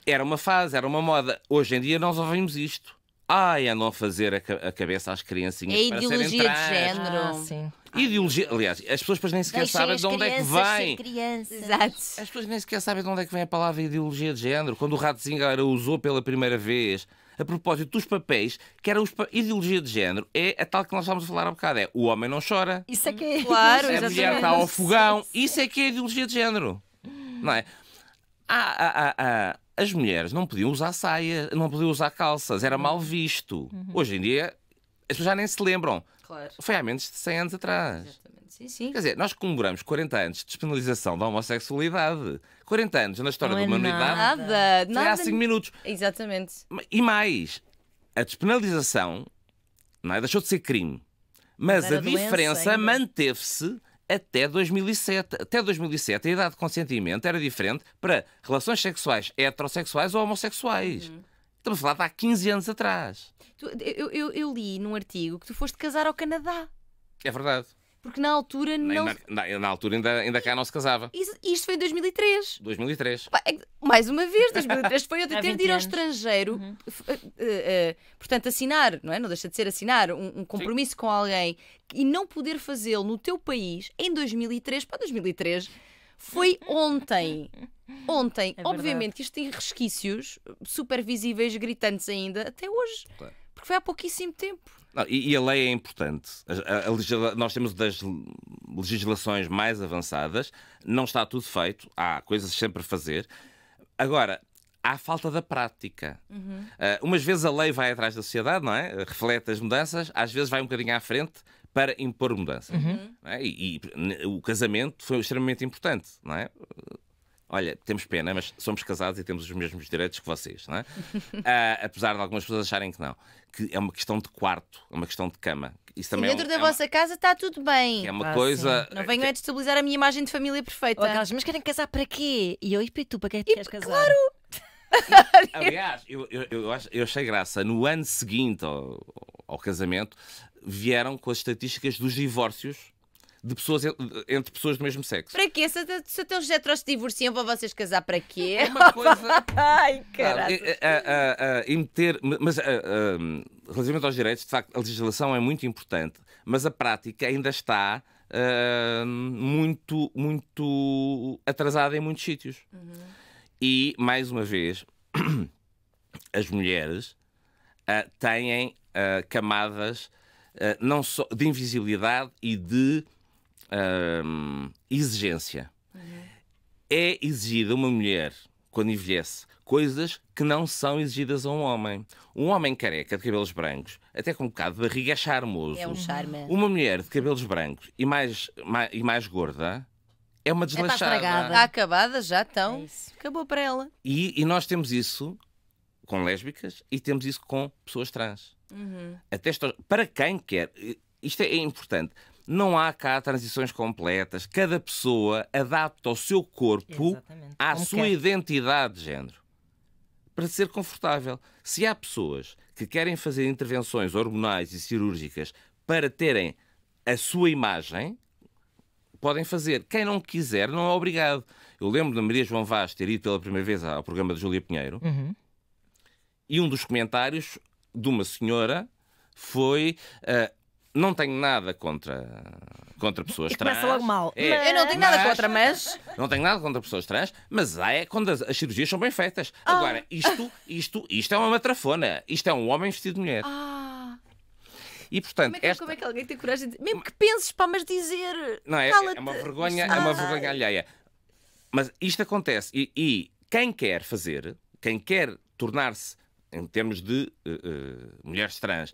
era uma fase, era uma moda. Hoje em dia nós ouvimos isto. Ai, a é não fazer a, a cabeça às criancinhas. É para serem ideologia de género. Ah, sim. Ideologia, aliás, as pessoas depois nem sequer Deixem sabem de onde é que crianças as vem. crianças. Exato. As pessoas nem sequer sabem de onde é que vem a palavra ideologia de género. Quando o Ratzinger a usou pela primeira vez, a propósito dos papéis, que era os pa- ideologia de género, é a tal que nós estávamos a falar há bocado: é o homem não chora, Isso é que é. Hum, claro, a mulher está ao fogão. Isso é que é ideologia de género. Não é? Há, há, há, há as mulheres não podiam usar saia, não podiam usar calças, era mal visto. Uhum. Hoje em dia, as pessoas já nem se lembram. Claro. Foi há menos de 100 anos atrás. Exatamente. Sim, sim. Quer dizer, nós comemoramos 40 anos de despenalização da homossexualidade. 40 anos na história não da é humanidade. há nada, foi nada. há 5 minutos. Exatamente. E mais, a despenalização não é? deixou de ser crime. Mas a diferença manteve-se até 2007. Até 2007, a idade de consentimento era diferente para relações sexuais heterossexuais ou homossexuais. Uhum. Estamos a falar de há 15 anos atrás. Tu, eu, eu, eu li num artigo que tu foste casar ao Canadá. É verdade. Porque na altura não. Na, na altura ainda, ainda cá não se casava. Isso, isto foi em 2003. 2003. Pá, é mais uma vez, 2003 foi eu de ter de ir ao estrangeiro, uhum. uh, uh, uh, portanto, assinar, não é? Não deixa de ser assinar um, um compromisso Sim. com alguém e não poder fazê-lo no teu país em 2003. Para 2003 foi ontem. Ontem, é obviamente, que isto tem resquícios super visíveis, gritantes ainda, até hoje. Claro porque foi há pouquíssimo tempo. Não, e, e, a lei é importante. A, a, a nós temos das legislações mais avançadas, não está tudo feito, há coisas sempre a fazer. Agora, há falta da prática. Uhum. Uh, umas vezes a lei vai atrás da sociedade, não é? Reflete as mudanças, às vezes vai um bocadinho à frente para impor mudança. Uhum. É? E, e, o casamento foi extremamente importante, não é? Olha, temos pena, mas somos casados e temos os mesmos direitos que vocês, não é? uh, apesar de algumas pessoas acharem que não que é uma questão de quarto, é uma questão de cama. Isso também é dentro é um, da é vossa casa está tudo bem. É uma ah, coisa. Sim. Não venham a destabilizar a minha imagem de família perfeita. Aquelas, mas querem casar para quê? E eu, e tu, para que é que queres casar? Claro! Aliás, eu, eu, eu, eu achei graça. No ano seguinte ao, ao casamento, vieram com as estatísticas dos divórcios de pessoas entre pessoas do mesmo sexo. Para quê? Se, se os heteros se divorciam, vão vocês casar para quê? É uma coisa. Ai, caralho. Ah, e, é, é, é, meter. Mas relativamente aos direitos, de facto, a legislação é muito importante, mas a prática ainda está. Uh, muito, muito atrasada em muitos sítios. Uhum. E, mais uma vez, as mulheres uh, têm uh, camadas não só de invisibilidade e de hum, exigência. Uhum. É exigida uma mulher, quando envelhece, coisas que não são exigidas a um homem. Um homem careca de cabelos brancos, até com um bocado de barriga, é charmoso. É um charme. Uma mulher de cabelos brancos e mais, mais e mais gorda. É uma é desleixada. Está acabada já, então. É Acabou para ela. E, e, nós temos isso com lésbicas e temos isso com pessoas trans. Uhum. Até para quem quer. Isto é, é importante. Não há cá transições completas. Cada pessoa adapta o seu corpo Exatamente. à Como sua quer. identidade de género para ser confortável. Se há pessoas que querem fazer intervenções hormonais e cirúrgicas para terem a sua imagem, podem fazer. Quem não quiser, não é obrigado. Eu lembro da Maria João Vaz ter ido pela primeira vez ao programa de Júlia Pinheiro uhum. e um dos comentários de uma senhora foi. Uh, não tenho nada contra, contra pessoas trans. Começa logo mal. É, mas... Eu não tenho nada mas... contra, mas. Não tenho nada contra pessoas trans, mas é quando as, as cirurgias são bem feitas. Ah. Agora, isto, isto, isto é uma matrafona. Isto é um homem vestido de mulher. Ah. E portanto. Como é, que, esta... como é que alguém tem coragem de. Mesmo que penses, pá, mas dizer. Não, é, é uma vergonha, ah. é uma vergonha alheia. Mas isto acontece. E, e quem quer fazer, quem quer tornar-se, em termos de uh, uh, mulheres trans,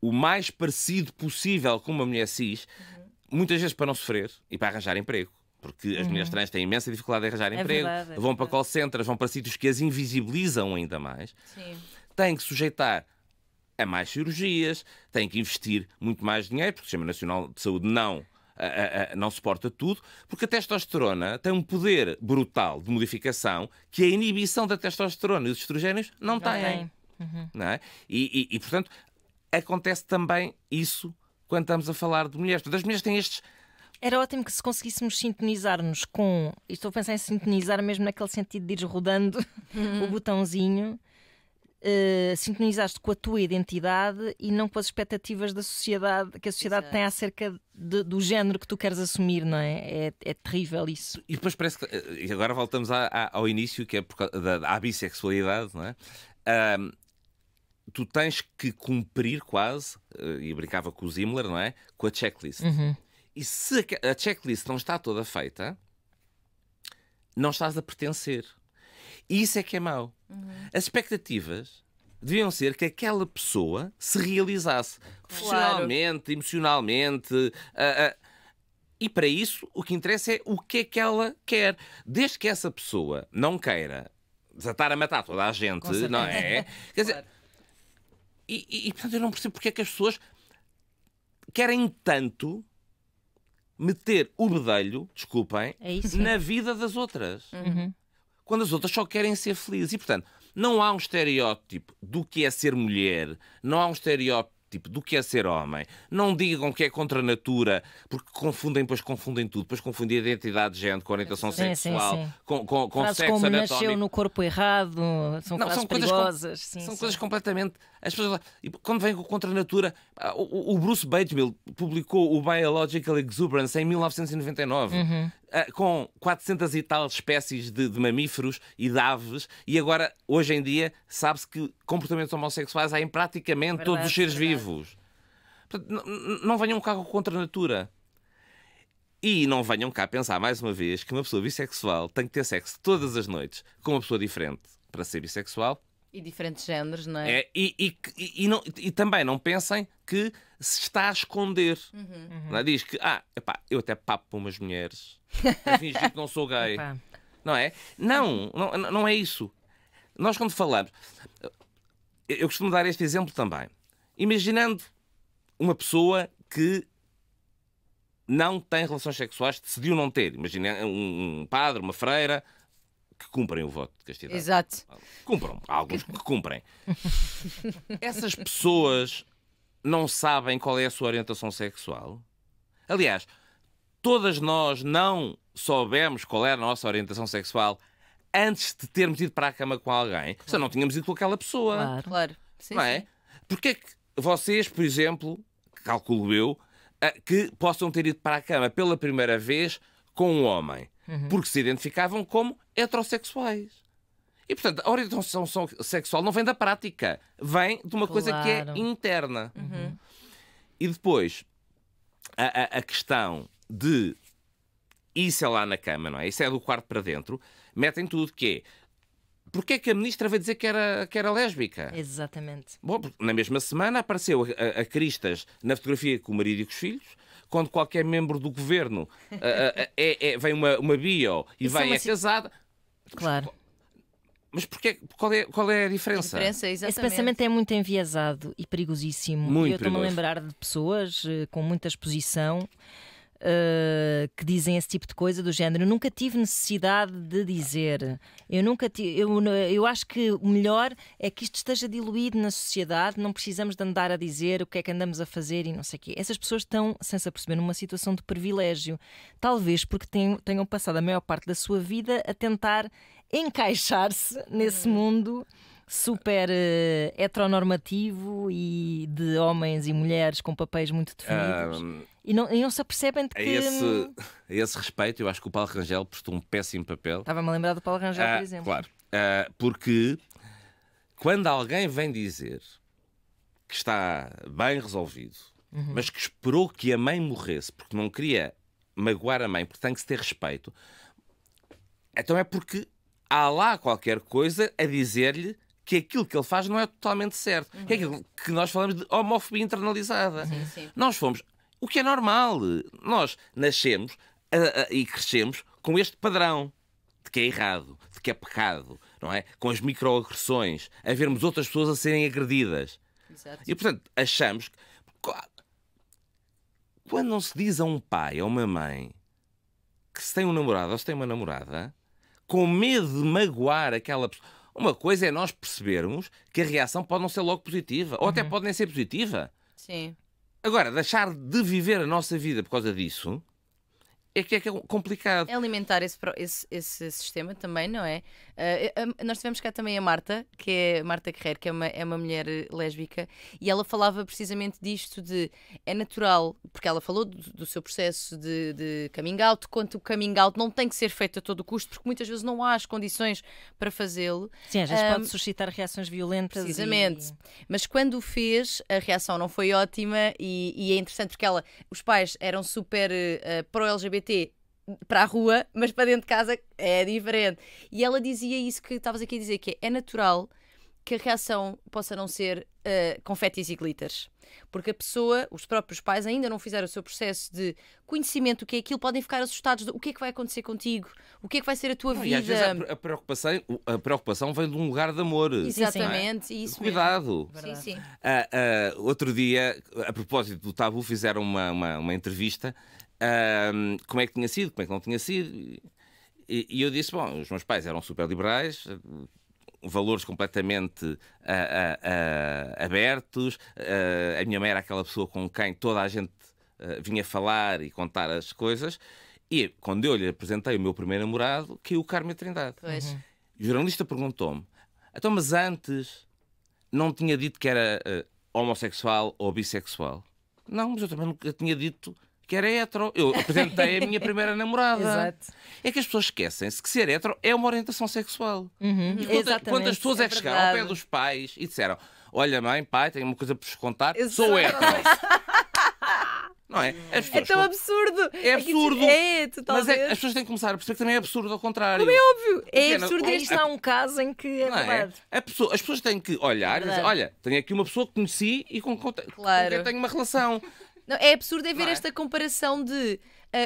o mais parecido possível com uma mulher cis, uhum. muitas vezes para não sofrer e para arranjar emprego. Porque as uhum. mulheres trans têm imensa dificuldade em arranjar é emprego, verdade, é vão para call centers, vão para sítios que as invisibilizam ainda mais. Sim. Têm que sujeitar a mais cirurgias, têm que investir muito mais dinheiro, porque o Sistema Nacional de Saúde não. A, a, a, não suporta tudo, porque a testosterona tem um poder brutal de modificação que a inibição da testosterona e dos estrogénios não, não têm. Uhum. Não é? e, e, e, portanto, acontece também isso quando estamos a falar de mulheres. As mulheres têm estes. Era ótimo que se conseguíssemos sintonizar-nos com. Estou a pensar em sintonizar mesmo naquele sentido de ir rodando uhum. o botãozinho. Uh, sintonizaste com a tua identidade e não com as expectativas da sociedade que a sociedade Exato. tem acerca de, do género que tu queres assumir, não é? é? é? terrível isso. E depois parece que eh, agora voltamos à, à, ao início que é por, da, bissexualidade, não é? tu tens que cumprir quase, eh, e brincava com o Zimmler, não é? Com a checklist. Uhum. E se a checklist não está toda feita, não estás a pertencer. E isso é que é mau. Uhum. As expectativas deviam ser que aquela pessoa se realizasse claro. profissionalmente, emocionalmente. Uh, uh, e para isso, o que interessa é o que é que ela quer. Desde que essa pessoa não queira desatar a matar toda a gente, não é? Quer dizer, e, e, e portanto eu não percebo porque é que as pessoas querem tanto meter o bedelho, desculpem, é na vida das outras. Uhum. uhum. Quando as outras só querem ser felizes. E, portanto, não há um estereótipo do que é ser mulher, não há um estereótipo do que é ser homem. Não digam que é contra a natura, porque confundem, depois confundem tudo, depois confundem identidade de género com orientação sim, sexual, sim, sim. com, com, com sexo como anatómico. nasceu no corpo errado, são não, são perigosas. Coisas, são coisas completamente as pessoas, quando vem contra a natura, ah, o, Bruce Batesmill publicou o Biological Exuberance em 1999, uhum. Ah, com 400 e tal espécies de, de, mamíferos e de aves, e agora, hoje em dia, sabe-se que comportamentos homossexuais há em praticamente verdade, todos os seres verdade. vivos. Portanto, não venham cá contra a natura. E não venham cá pensar mais uma vez que uma pessoa bissexual tem que ter sexo todas as noites com uma pessoa diferente para ser bissexual e diferentes géneros, não é? é e, e, e, e, não, e também não pensem que se está a esconder. Uhum. Não é? Diz que, ah, epá, eu até papo para umas mulheres. A fingir que não sou gay. Epá. Não é? Não, não, não é isso. Nós quando falamos... Eu costumo dar este exemplo também. Imaginando uma pessoa que não tem relações sexuais, decidiu não ter. Imagina um padre, uma freira, que cumprem o voto de castidade. Exato. Cumpram. Há alguns que cumprem. Essas pessoas não sabem qual é a sua orientação sexual? Aliás, todas nós não soubemos qual é a nossa orientação sexual antes de termos ido para a cama com alguém, claro. só não tínhamos ido com aquela pessoa. Claro, claro. Sim, não é? Sim. Porquê que vocês, por exemplo, calculo eu, eh, que possam ter ido para a cama pela primeira vez com um homem? uhum. porque se identificavam como heterossexuais. E, portanto, a orientação sexual não vem da prática, vem de uma claro. coisa que é interna. Uhum. E depois, a, a, a questão de isso é lá na cama, não é? Isso é do quarto para dentro. Metem tudo que é. Porquê é que a ministra veio dizer que era, que era lésbica? Exatamente. Bom, na mesma semana apareceu a, a, a Cristas na fotografia com o marido e com os filhos quando qualquer membro do governo ah, ah, ah, é, é, vem uma, uma bio e Isso vem é, uma... casada. É claro. Mas porquê, qual, é, qual é a diferença? A diferença é Esse pensamento é muito enviesado e perigosíssimo. Muito eu estou-me a lembrar de pessoas eh, com muita exposição uh, que dizem esse tipo de coisa do género. Eu nunca tive necessidade de dizer. Eu nunca tive, eu, eu acho que o melhor é que isto esteja diluído na sociedade, não precisamos de andar a dizer o que é que andamos a fazer e não sei o quê. Essas pessoas estão, sem se aperceber, numa situação de privilégio. Talvez porque tenham, tenham passado a maior parte da sua vida a tentar encaixar-se nesse uhum. mundo super uh, heteronormativo e de homens e mulheres com papéis muito definidos. Um, e, não, e não se apercebem de que. A esse, hum, a esse respeito, eu acho que o Paulo Rangel prestou um péssimo papel. Estava-me a lembrar do Paulo Rangel, uh, por ah, exemplo. Claro. Uh, porque quando alguém vem dizer que está bem resolvido, uhum. mas que esperou que a mãe morresse porque não queria magoar a mãe, porque tem que se ter respeito, então é porque há lá qualquer coisa a dizer-lhe que aquilo que ele faz não é totalmente certo. Uhum. É aquilo que nós falamos de homofobia internalizada. Sim, sim. Nós fomos, o que é normal, nós nascemos a, a, e crescemos com este padrão de que é errado, de que é pecado, não é? Com as microagressões, a vermos outras pessoas a serem agredidas. Exato. E portanto, achamos que quando não se diz a um pai, a uma mãe, que se tem um namorado ou se tem uma namorada, com medo de magoar aquela pessoa uma coisa é nós percebermos que a reação pode não ser logo positiva, ou até uhum. pode nem ser positiva. Sim. Agora, deixar de viver a nossa vida por causa disso é, é que é complicado. É alimentar esse, esse, esse sistema também, não é? Uh, nós tivemos cá também a Marta, que é Marta Guerreiro, que é uma, é uma mulher eh, lésbica, e ela falava precisamente disto de é natural, porque ela falou do, do seu processo de, de, coming out, quanto o coming out não tem que ser feito a todo custo, porque muitas vezes não há as condições para fazê-lo. Sim, às vezes um, pode suscitar reações violentas. Precisamente. E... Mas quando o fez, a reação não foi ótima e, e é interessante porque ela, os pais eram super uh, pro-LGBT LGBT para a rua, mas para dentro de casa é diferente. E ela dizia isso que estavas aqui a dizer, que é, é natural que a reação possa não ser uh, confetis e glitters. Porque a pessoa, os próprios pais ainda não fizeram o seu processo de conhecimento do que é aquilo, podem ficar assustados do o que é que vai acontecer contigo, o que é que vai ser a tua não, vida. E às vezes a, preocupação, a preocupação vem de um lugar de amor. Exatamente, é? isso. Cuidado. Sim, sim. Uh, uh, outro dia, a propósito do tabu, fizeram uma, uma, uma entrevista um, como é que tinha sido, como é que não tinha sido. E, e eu disse: bom, os meus pais eram super liberais, eh, valores completamente uh, uh, uh, abertos. a minha mãe era aquela pessoa com quem toda a gente vinha falar e contar as coisas. E quando eu lhe apresentei o meu primeiro namorado, que é o Carmen Trindade. Pois. Uhum. o jornalista perguntou-me: então, mas antes não tinha dito que era homossexual ou bissexual? Não, mas eu também nunca tinha dito que era hétero. Eu apresentei a minha primeira namorada. Exato. É que as pessoas esquecem-se que ser hétero é uma orientação sexual. Uhum. E quantas, quantas pessoas é, é que chegaram ao pé dos pais e disseram: Olha, mãe, pai, tenho uma coisa para vos contar, Exato. sou hétero. Não é? é tão absurdo! É, é absurdo! É, totalmente. Mas é, as pessoas têm que começar a perceber que também é absurdo ao contrário. Como é óbvio! É absurdo este há é é um caso em que é verdade. É? Pessoa, as pessoas têm que olhar é e dizer: olha, tenho aqui uma pessoa que conheci e com, com, claro. com quem tenho uma relação. Não, é absurdo haver é? esta comparação de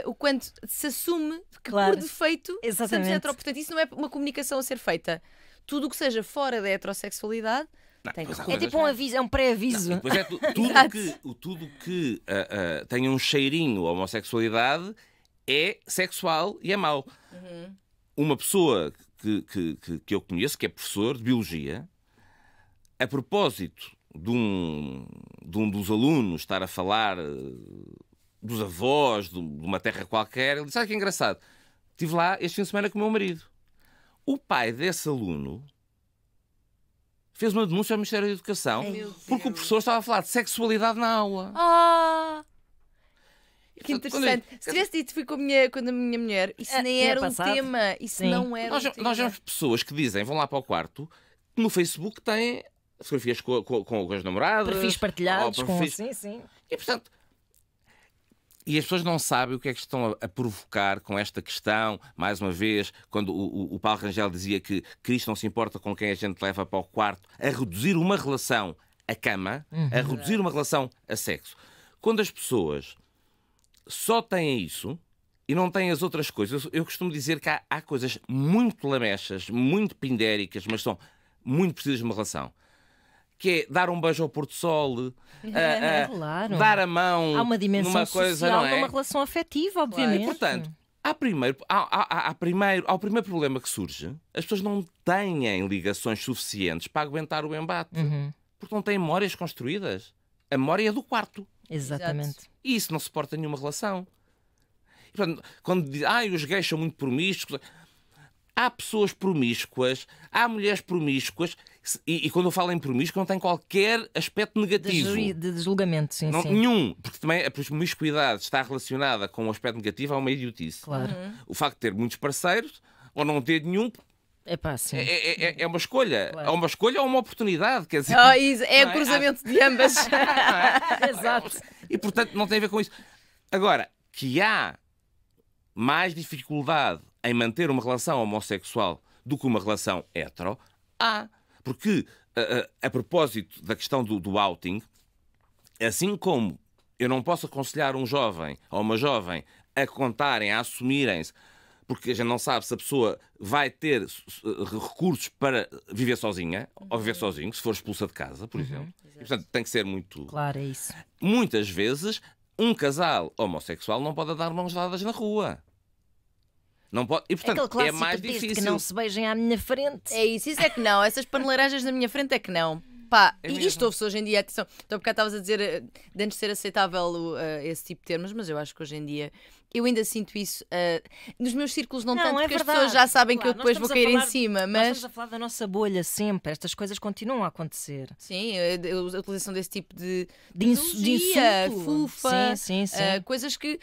uh, o quanto se assume que claro. por defeito Exatamente. somos hetero. Portanto, isso não é uma comunicação a ser feita. Tudo o que seja fora da heterossexualidade não, tem que... É tipo um aviso, é um pré-aviso. Pois é, tudo que, tudo que uh, uh, eh, tem um cheirinho à homossexualidade é sexual e é mau. Uhum. Uma pessoa que, que, que, eu conheço, que é professor de biologia, a propósito de um, de um dos alunos estar a falar eh, dos avós, de uma terra qualquer. Ele disse: ah, que engraçado, estive lá este fim de semana com o meu marido. O pai desse aluno fez uma denúncia ao Ministério da Educação porque o professor estava a falar de sexualidade na aula. Ah! Que interessante. Se tivesse dito fui com a minha, com a minha mulher, isso ah, nem era é um tema. Isso Sim. não era nós, um tema. Nós pessoas que dizem, vão lá para o quarto, que no Facebook têm fotografias com, com, com as namoradas. Perfis partilhados, perfis... Com... sim, sim. E portanto. E as pessoas não sabem o que é que estão a, provocar com esta questão. Mais uma vez, quando o, o, Paulo Rangel dizia que Cristo não se importa com quem a gente leva para o quarto, a reduzir uma relação à cama, uhum. a reduzir uma relação a sexo. Quando as pessoas só têm isso, e não têm as outras coisas. Eu costumo dizer que há, há coisas muito lamechas, muito pindéricas, mas são muito precisas de uma relação que é dar um beijo ao porto sol eh, é, eh, claro. dar a mão. Há uma dimensão numa social, coisa, não é? uma relação afetiva, obviamente. E, portanto, há primeiro, há, há, há, primeiro, ao primeiro problema que surge, as pessoas não têm ligações suficientes para aguentar o embate. Uhum. Porque não têm memórias construídas. A memória é do quarto. Exatamente. E isso não suporta nenhuma relação. E, portanto, quando dizem, ah, os gays são muito promíscuos há pessoas promíscuas, há mulheres promíscuas. E, e, quando eu falo em promíscuo, não tem qualquer aspecto negativo. De, julgamento, sim, não, sim. Nenhum. Porque também a promiscuidade está relacionada com o um aspecto negativo, é uma idiotice. Claro. Uhum. O facto de ter muitos parceiros ou não ter nenhum, Epá, é, é, é, é, uma escolha. Claro. É uma escolha ou uma oportunidade. Quer dizer, oh, isso, é, é? cruzamento de ambas. É? Exato. E portanto não tem a ver com isso. Agora, que há mais dificuldade em manter uma relação homossexual do que uma relação hetero, há. Porque, a, eh, a, eh, a propósito da questão do, do outing, assim como eu não posso aconselhar um jovem ou uma jovem a contarem, a assumirem-se, porque a gente não sabe se a pessoa vai ter eh, recursos para viver sozinha uhum. ou viver uhum. sozinho, se for expulsa de casa, por uhum. exemplo. E, portanto, tem que ser muito. Claro, é isso. Muitas vezes, um casal homossexual não pode dar mãos dadas na rua. Não pode... E portanto, é mais difícil. que não se beijem à minha frente. É isso, isso é que não. Essas paneleiragens na minha frente é que não. Pá, é e isto ouve-se hoje em dia, atenção, então porque estavas a dizer, eh, de antes ser aceitável uh, esse tipo de termos, mas eu acho que hoje em dia eu ainda sinto isso. Uh, nos meus círculos não, não tanto, é porque verdade. as pessoas já sabem claro, que eu depois vou cair falar, em cima. Mas... estamos a falar da nossa bolha sempre. Estas coisas continuam a acontecer. Sim, a, utilização desse tipo de... De, insu de insulto. Fufa. Sim, sim, sim. Uh, coisas que,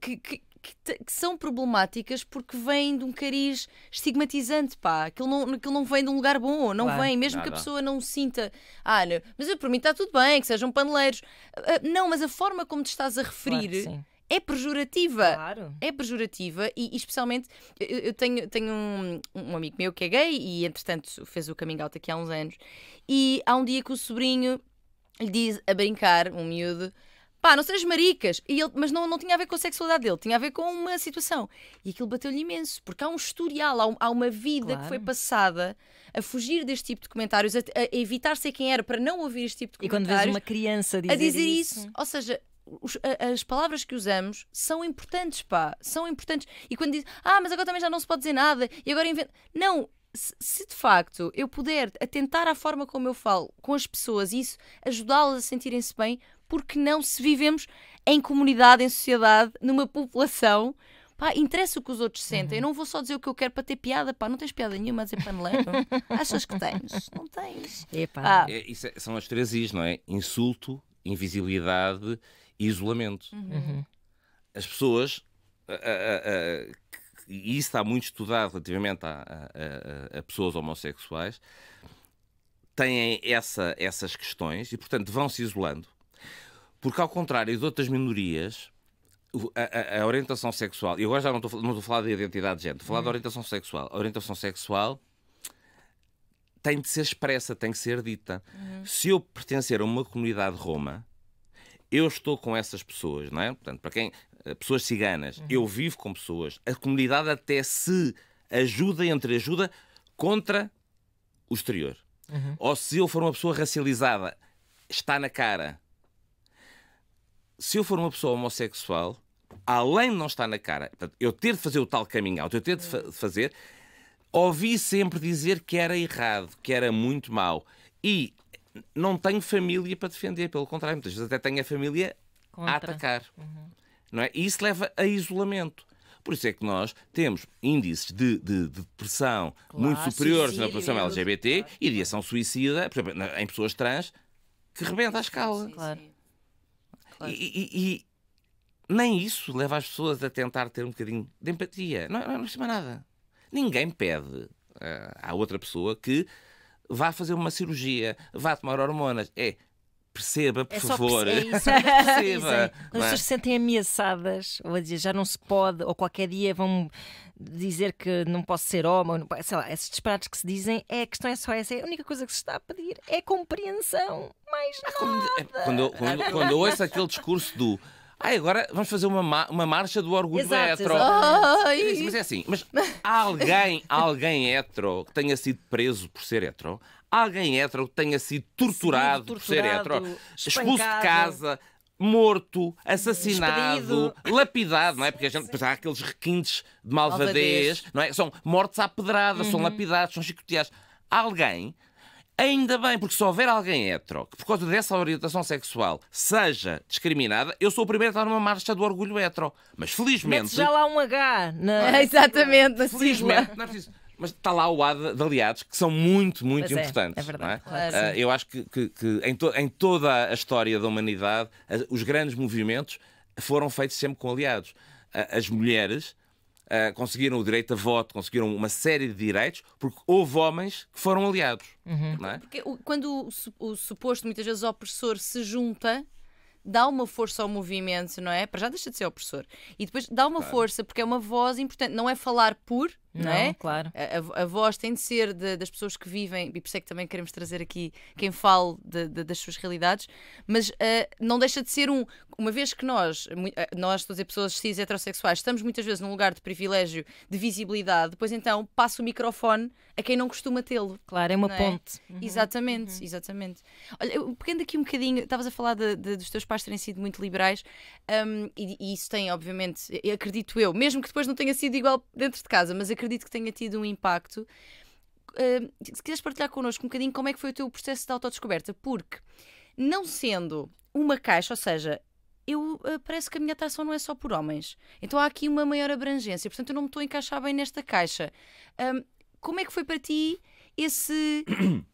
que que, que, são problemáticas porque vêm de um cariz estigmatizante, pá. Aquilo não, aquilo não vem de um lugar bom, não vem, mesmo nada. que a pessoa não sinta, ah, não, mas eu, por mim está tudo bem, que sejam paneleiros. Uh, ah, ah, não, mas a forma como te estás a referir. Claro, é pejorativa. Claro. É pejorativa e, e especialmente eu, eu tenho, tenho um, um, amigo meu que é gay e entretanto fez o coming out aqui há uns anos e há um dia que o sobrinho lhe diz a brincar, um miúdo, pá, não sejas maricas. E ele, mas não, não tinha a ver com a sexualidade dele, tinha a ver com uma situação. E aquilo bateu-lhe imenso, porque há um historial, há, um, há uma vida claro. que foi passada a fugir deste tipo de comentários, a, a, evitar ser quem era para não ouvir este tipo de comentários. E quando vês uma criança dizer a dizer isso, isso. ou seja, as palavras que usamos são importantes, pá. São importantes. E quando diz, ah, mas agora também já não se pode dizer nada, e agora inventa. Não, se, se de facto eu puder atentar à forma como eu falo com as pessoas e isso ajudá-las a sentirem-se bem, porque não se vivemos em comunidade, em sociedade, numa população. Pá, interessa o que os outros sentem. Uhum. Eu não vou só dizer o que eu quero para ter piada, pá. Não tens piada nenhuma a dizer paneleiro? Achas que tens? Não tens. Epá. Ah. É, é, são as três Is, não é? Insulto, invisibilidade e isolamento. Uhum. uhum. As pessoas... e isso está muito estudado relativamente a, a, a, pessoas homossexuais, têm essa, essas questões e, portanto, vão se isolando. Porque, ao contrário de outras minorias, a, a, a orientação sexual, e agora já não estou, não estou a falar de identidade de género, estou a falar hum. orientação sexual. A orientação sexual tem de ser expressa, tem que ser dita. Uhum. Se eu pertencer a uma comunidade roma, eu estou com essas pessoas, não é? Portanto, para quem. Eh, pessoas ciganas, uhum. eu vivo com pessoas. A comunidade até se ajuda e ajuda contra o exterior. Uhum. Ou se eu for uma pessoa racializada, está na cara se eu for uma pessoa homossexual, além de não estar na cara, eu ter de fazer o tal caminho eu ter de fa fazer, ouvi sempre dizer que era errado, que era muito mau. E não tenho família para defender, pelo contrário, muitas vezes até tenho a família Contra. a atacar. Uhum. Não é? E isso leva a isolamento. Por isso é que nós temos índices de, de, de depressão claro, muito superiores suicídio, na população LGBT claro. e de ação suicida, por exemplo, em pessoas trans, que rebenta a escala. Claro. E, e, e, nem isso leva as pessoas a tentar ter um bocadinho de empatia. Não, não, não chama nada. Ninguém pede uh, à outra pessoa que vá fazer uma cirurgia, vá tomar hormonas. É, perceba, por é favor. É, é, é isso, perceba. É quando as pessoas se sentem ameaçadas, ou a dizer já não se pode, ou qualquer dia vão dizer que não posso ser homem, sei lá, esses disparates que se dizem, é a questão é só essa, é a única coisa que se está a pedir é compreensão, mais ah, nada. Quando, quando, quando ouço aquele discurso do ah, agora vamos fazer uma, uma marcha do orgulho exato, hetero. Exato. Mas é assim, mas alguém, alguém hetero que tenha sido preso por ser hetero, alguém hétero tenha sido torturado, Sim, torturado por ser hétero, expulso de casa, morto, assassinado, Despedido. lapidado, não é? Porque a gente, há aqueles requintes de malvadez, não é? São mortos à pedrada, uhum. são lapidados, são chicoteados. Alguém, ainda bem, porque se houver alguém hetero que por causa dessa orientação sexual seja discriminada, eu sou o primeiro a estar numa marcha do orgulho hetero. Mas felizmente. Mete já lá um H, não é? Exatamente, na assim, Felizmente, não é preciso mas está lá o lado de aliados que são muito, muito pois é, importantes. É, é verdade. É? Claro, uh, eu acho que, que, que em, to em, toda a história da humanidade, uh, os grandes movimentos foram feitos sempre com aliados. Uh, as mulheres ah, conseguiram o direito a voto, conseguiram uma série de direitos, porque houve homens que foram aliados. Uhum. É? Porque quando o, o suposto, muitas vezes, opressor se junta dá uma força ao movimento, não é? Para já deixa de ser opressor. E depois dá uma claro. força, porque é uma voz importante. Não é falar por, não, é? Claro. A, a, voz tem de ser de, das pessoas que vivem, e por isso é que também queremos trazer aqui quem fale de, de, das suas realidades, mas uh, não deixa de ser um. Uma vez que nós, eh, nós, estou a dizer pessoas cis heterossexuais, estamos muitas vezes num lugar de privilégio, de visibilidade, depois então passa o microfone a quem não costuma tê-lo. Claro, é uma é? ponte. Uhum. Exatamente, uhum. exatamente. Olha, pegando aqui um bocadinho, estavas a falar dos teus pais terem sido muito liberais, um, e, e isso tem, obviamente, acredito eu, mesmo que depois não tenha sido igual dentro de casa, mas acredito acredito que tenha tido um impacto. Uh, se quiseres partilhar connosco um bocadinho como é que foi o teu processo de autodescoberta, porque não sendo uma caixa, ou seja, eu uh, parece que a minha atração não é só por homens. Então há aqui uma maior abrangência, portanto eu não me estou a encaixar bem nesta caixa. Um, como é que foi para ti esse.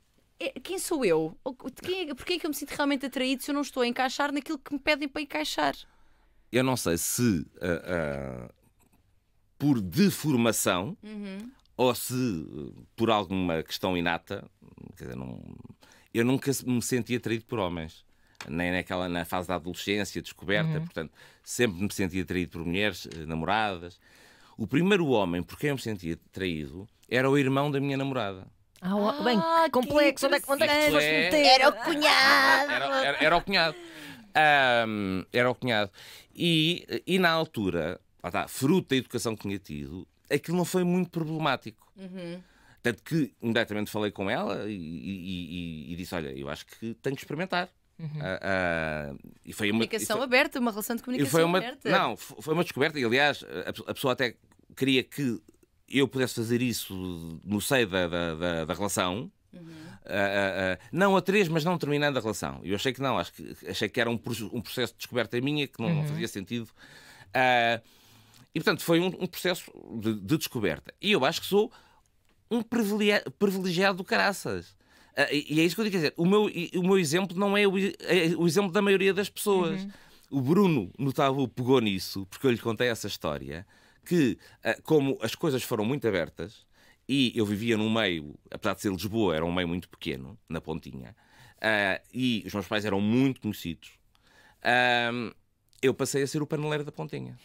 Eh, quem sou eu? Quem é, porquê é que eu me sinto realmente atraído se eu não estou a encaixar naquilo que me pedem para encaixar? Eu não sei se uh, uh, por deformação uhum. ou se eh, por alguma questão inata. Quer dizer, não, eu nunca me senti atraído por homens. Nem naquela na fase da adolescência, descoberta, uhum. portanto, sempre me senti atraído por mulheres, eh, namoradas. O primeiro homem por quem eu me sentia traído era o irmão da minha namorada. Ah, ah bem, que complexo, onde é, onde é que é- Era o cunhado! Era, era, era o cunhado. Um, era o cunhado. E, e na altura, lá está, fruto da educação que tinha tido, aquilo não foi muito problemático. Uhum. Tanto que imediatamente falei com ela e, e, e, e disse: Olha, eu acho que tenho que experimentar. Uhum. Uh, uh, e foi comunicação uma, foi, aberta, uma relação de comunicação uma, aberta. Não, foi uma descoberta, e aliás, a, a, pessoa até queria que eu pudesse fazer isso no seio da, da, da, da relação. Uhum. Uh, não a três, mas não terminando a relação. Eu achei que não, acho que, achei que era um, um processo de descoberta minha que não, uhum. não fazia sentido. Uh, e, portanto, foi um, um processo de, de, descoberta. E eu acho que sou um privilegiado, privilegiado do caraças. Uh, e, e é isso que eu digo, a dizer, o meu, o meu exemplo não é o, é o exemplo da maioria das pessoas. Uhum. O Bruno, no tabu, pegou nisso, porque eu lhe contei essa história, que uh, como as coisas foram muito abertas, e eu vivia num meio, apesar de ser Lisboa, era um meio muito pequeno, na Pontinha, uh, e os meus pais eram muito conhecidos, eu passei a ser o paneleiro da Pontinha.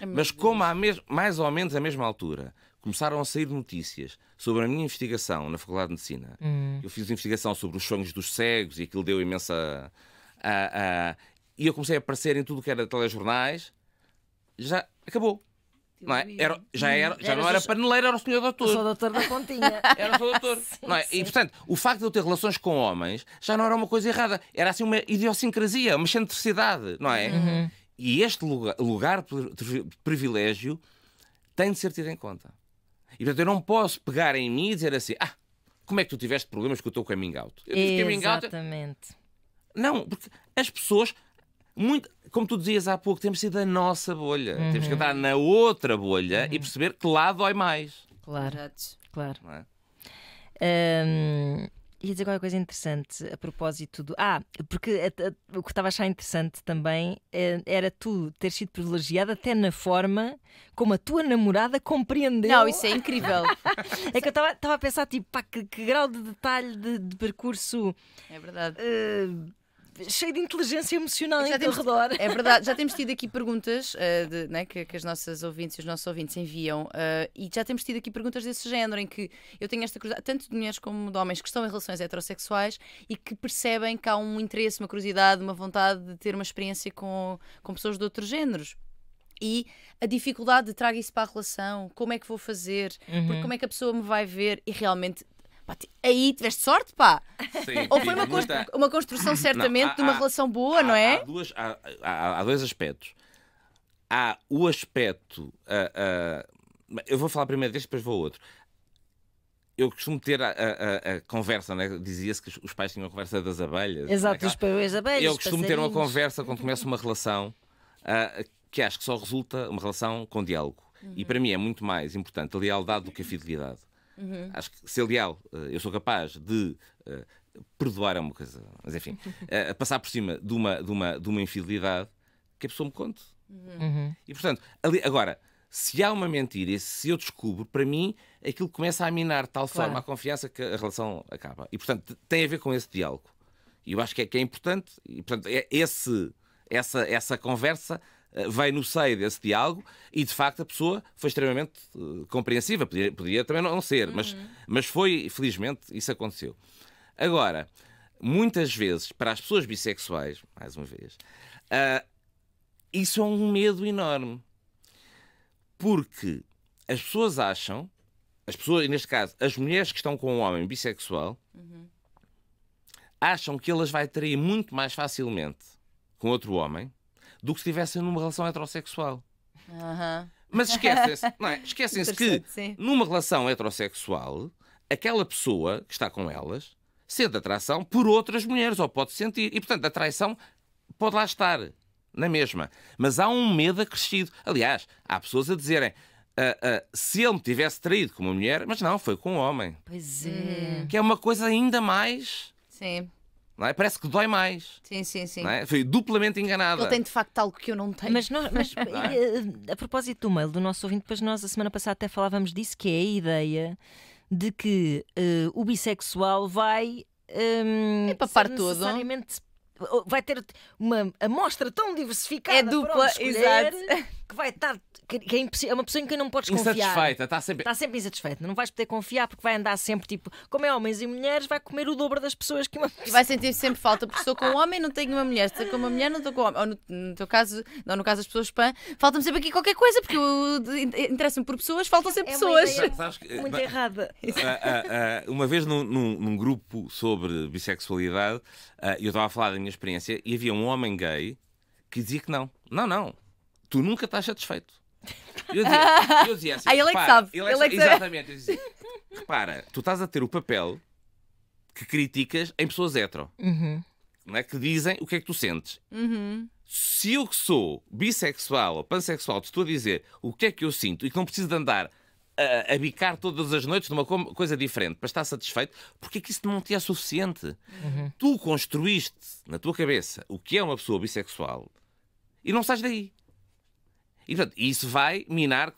É Mas como à mes... mais ou menos à mesma altura começaram a sair notícias sobre a minha investigação na Faculdade de Medicina, hum. eu fiz investigação sobre os sonhos dos cegos e aquilo deu imensa... e eu comecei a aparecer em tudo que era telejornais, já acabou. Não é? era, já era, já não era paneleiro, era o senhor doutor. Eu sou doutor da pontinha. Era o doutor. sim, não é? E portanto, o facto de eu ter relações com homens já não era uma coisa errada, era assim uma idiosincrasia, uma excentricidade, não é? Uhum. E este lugar, de privilégio tem de ser tido em conta. E portanto eu não posso pegar em mim e dizer assim: ah, como é que tu tiveste problemas com o teu coming out? Eu tive coming out. Exatamente. Não, porque as pessoas, muito, como tu dizias há pouco, temos de sair da nossa bolha. Uhum. Temos que entrar na outra bolha uhum. e perceber que lá dói mais. Claro. Claro. É? E dizer qualquer coisa interessante a propósito do. Ah, porque o que estava a achar interessante também eh, era tu ter sido privilegiada até na forma como a tua namorada compreendeu. Não, isso é incrível. é que eu estava a pensar, tipo, pá, que, que grau de detalhe de, de percurso. É verdade. Uh, cheio de inteligência emocional é em temos, redor. É verdade, já temos tido aqui perguntas uh, de, né, que, que, as nossas ouvintes e os nossos ouvintes enviam uh, e já temos tido aqui perguntas desse género em que eu tenho esta curiosidade, tanto de mulheres como de homens que estão em relações heterossexuais e que percebem que há um interesse, uma curiosidade, uma vontade de ter uma experiência com, com pessoas de outros géneros e a dificuldade de trago isso para a relação, como é que vou fazer, uhum. porque como é que a pessoa me vai ver e realmente Pá, aí tiveste sorte, pá. Sim, Ou foi uma, constru muita... uma construção, certamente, não, há, de uma relação boa, há, não é? Há, duas, há, dois aspectos. Há o aspecto. Uh, uh, eu vou falar primeiro deste, depois vou ao outro. Eu costumo ter a, a, a conversa, né? dizia-se que os pais tinham a conversa das abelhas. É Exato, é? os pais, abelhas. Eu costumo ter uma conversa quando começo uma relação uh, que acho que só resulta uma relação com diálogo. Uhum. E para mim é muito mais importante a lealdade do que a fidelidade. Uhum. Acho que ser leal, eh, eu sou capaz de eh, perdoar é uma coisa, mas enfim, eh, passar por cima de uma, de, uma, de uma infidelidade que a pessoa me conte. Uhum. uhum. E portanto, ali, agora, se há uma mentira e se eu descubro, para mim aquilo começa a minar de tal claro. forma a confiança que a relação acaba. E portanto, tem a ver com esse diálogo. E eu acho que é, que é importante, e portanto, é esse, essa, essa conversa eh, vai no seio desse diálogo e de facto a pessoa foi extremamente uh, compreensiva, podia, podia, também não ser, uhum. mas, mas foi, felizmente, isso aconteceu. Agora, muitas vezes, para as pessoas bissexuais, mais uma vez, uh, isso é um medo enorme. Porque as pessoas acham, as pessoas, neste caso, as mulheres que estão com um homem bissexual, uhum. acham que elas vai trair muito mais facilmente com outro homem do que se estivessem numa relação heterossexual. Uhum. Mas esquecem-se é? esquecem que sim. numa relação heterossexual, aquela pessoa que está com elas sente atração por outras mulheres, ou pode sentir. E, portanto, a traição pode lá estar, na mesma. Mas há um medo acrescido. Aliás, há pessoas a dizerem. Ah, ah, se ele me tivesse traído com uma mulher, mas não, foi com um homem. Pois hum. é. Que é uma coisa ainda mais. Sim. Não é? Parece que dói mais. Sim, sim, sim. Não é? Foi duplamente enganada. Ele tem de facto algo que eu não tenho. Mas, mas é? a, eh, eh, a propósito do mail do nosso ouvinte, depois nós a semana passada até falávamos disso, que é a ideia de que uh, o bissexual vai. Um, é papar todo. Vai ter uma amostra tão diversificada. É dupla, escolher, exato. Que vai estar que, é, é, uma pessoa em quem não podes confiar. Insatisfeita, está sempre... Está sempre insatisfeita. Não vais poder confiar porque vai andar sempre, tipo, como é homens e mulheres, vai comer o dobro das pessoas que uma pessoa... E vai sentir sempre falta, porque estou com um homem não tenho uma mulher, estou com uma mulher não estou com um homem. Ou no, no teu caso, não no caso das pessoas PAN, falta-me sempre aqui qualquer coisa, porque interessa-me por pessoas, faltam sempre é pessoas. Ideia, Sabes, muito errada. uma vez num, num, num, grupo sobre bissexualidade, eh, eu estava a falar da minha experiência e havia um homem gay que dizia que não. Não, não. Tu nunca estás satisfeito eu dizia, eu dizia assim. Ah, ele é que sabe. Ele é ele é que sabe. Exatamente. Eu dizia, repara, tu estás a ter o papel que criticas em pessoas hetero. Uhum. Não é? Que dizem o que é que tu sentes. Uhum. Se eu que sou bissexual ou pansexual te estou a dizer o que é que eu sinto e que não preciso de andar a, a bicar todas as noites numa coisa diferente para estar satisfeito, porque é que isso não te é suficiente? Uhum. Tu construíste na tua cabeça o que é uma pessoa bissexual e não sais daí. E portanto, isso vai minar.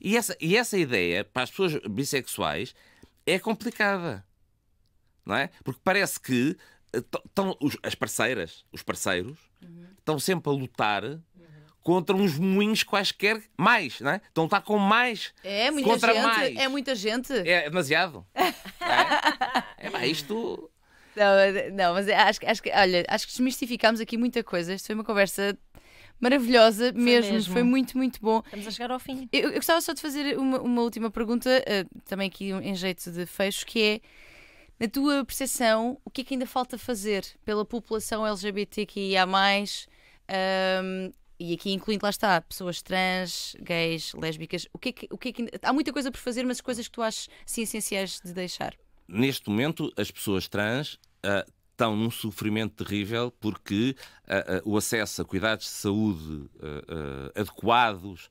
E essa, e essa ideia para as pessoas bissexuais é complicada. Não é? Porque parece que estão eh, as parceiras, os parceiros, uhum. estão sempre a lutar contra uns moinhos quaisquer mais, não é? Estão a lutar com mais. É muita contra gente. Mais. É muita gente. É demasiado. é, é isto. Não, não mas é, acho, acho, que, olha, acho que desmistificámos aqui muita coisa. Isto foi uma conversa maravilhosa foi mesmo. mesmo. Foi muito, muito bom. Estamos a chegar ao fim. Eu, eu gostava só de fazer uma, uma última pergunta, uh, também aqui em jeito de fecho, que é. Na tua percepção, o que é que ainda falta fazer pela população LGBTQIA, um, ehm, e aqui incluindo, lá está, pessoas trans, gays, lésbicas, o que, é que, o que, é que ainda... há muita coisa por fazer, mas coisas que tu achas assim, essenciais de deixar? Neste momento, as pessoas trans uh, estão num sofrimento terrível porque uh, uh, o acesso a cuidados de saúde ah, adequados,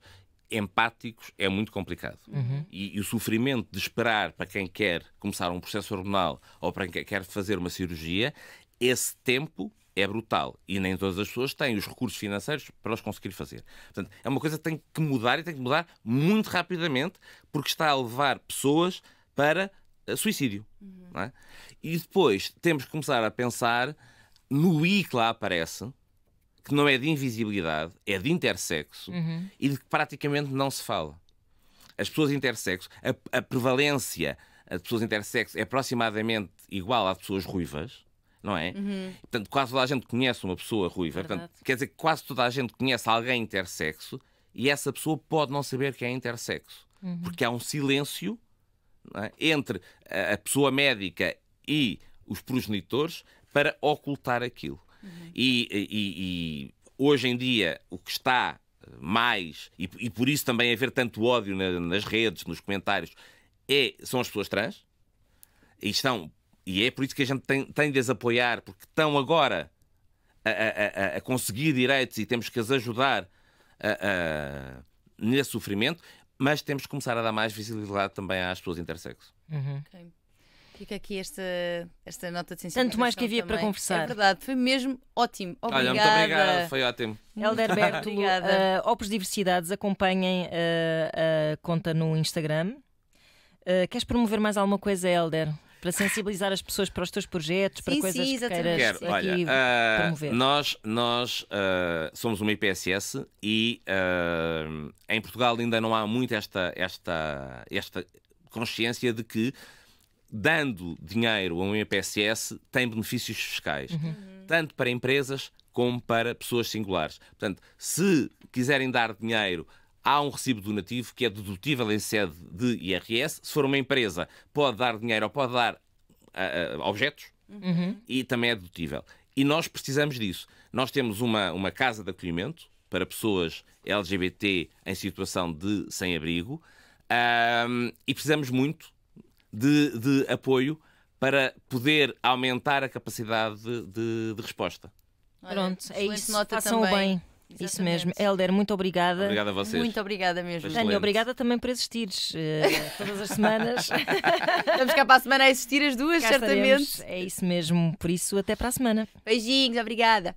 empáticos, é muito complicado. Uhum. E, e, o sofrimento de esperar para quem quer começar um processo hormonal ou para quem quer fazer uma cirurgia, esse tempo é brutal e nem todas as pessoas têm os recursos financeiros para os conseguir fazer. Portanto, é uma coisa que tem que mudar e tem que mudar muito rapidamente porque está a levar pessoas para eh, suicídio. Uhum. É? E depois temos que começar a pensar no I que lá aparece, que não é de invisibilidade, é de intersexo uhum. e de que praticamente não se fala. As pessoas intersexo, a, a prevalência de pessoas intersexo é aproximadamente igual à de pessoas ruivas não é? Uhum. Portanto, quase toda a gente conhece uma pessoa ruiva. Portanto, quer dizer que quase toda a gente conhece alguém intersexo e essa pessoa pode não saber que é intersexo. Uhum. Porque há um silêncio é, entre a pessoa médica e os progenitores para ocultar aquilo. Uhum. E, e, e, hoje em dia o que está mais, e, e por isso também haver tanto ódio na, nas redes, nos comentários, é, são as pessoas trans e estão. E é por isso que a gente tem, tem de as apoiar, porque estão agora a, a, a, conseguir direitos e temos que as ajudar a, nesse sofrimento, mas temos que começar a dar mais visibilidade também às pessoas intersexo. Uhum. Okay. Fica aqui esta, esta nota de sensibilização. Tanto mais que havia também. para conversar. É verdade, foi mesmo ótimo. Obrigada. Olha, muito obrigada, foi ótimo. Helder Berto, uh, Opus Diversidades, acompanhem uh, a conta no Instagram. Uh, queres promover mais alguma coisa, Helder? para sensibilizar as pessoas para os teus projetos, para coisas sim, que queiras Quero, olha, uh, promover. Ah, nós, nós uh, somos uma IPSS e uh, em Portugal ainda não há muito esta, esta, esta consciência de que dando dinheiro a um IPSS tem benefícios fiscais, uhum. uhum. tanto para empresas como para pessoas singulares. Portanto, se quiserem dar dinheiro há um recibo donativo que é dedutível em sede de IRS. Se for uma empresa, pode dar dinheiro ou pode dar uh, objetos uhum. e também é dedutível. E nós precisamos disso. Nós temos uma, uma casa de acolhimento para pessoas LGBT em situação de sem-abrigo um, e precisamos muito de, de, apoio para poder aumentar a capacidade de, de, de resposta. Pronto, é isso. Nota Façam também. bem. Exatamente. Isso mesmo. Helder, muito obrigada. Obrigada a vocês. Muito obrigada mesmo. Dani, obrigada também por existires uh, todas as semanas. Estamos cá para a semana a existir as duas, cá certamente. Estaremos. É isso mesmo. Por isso, até para a semana. Beijinhos, obrigada.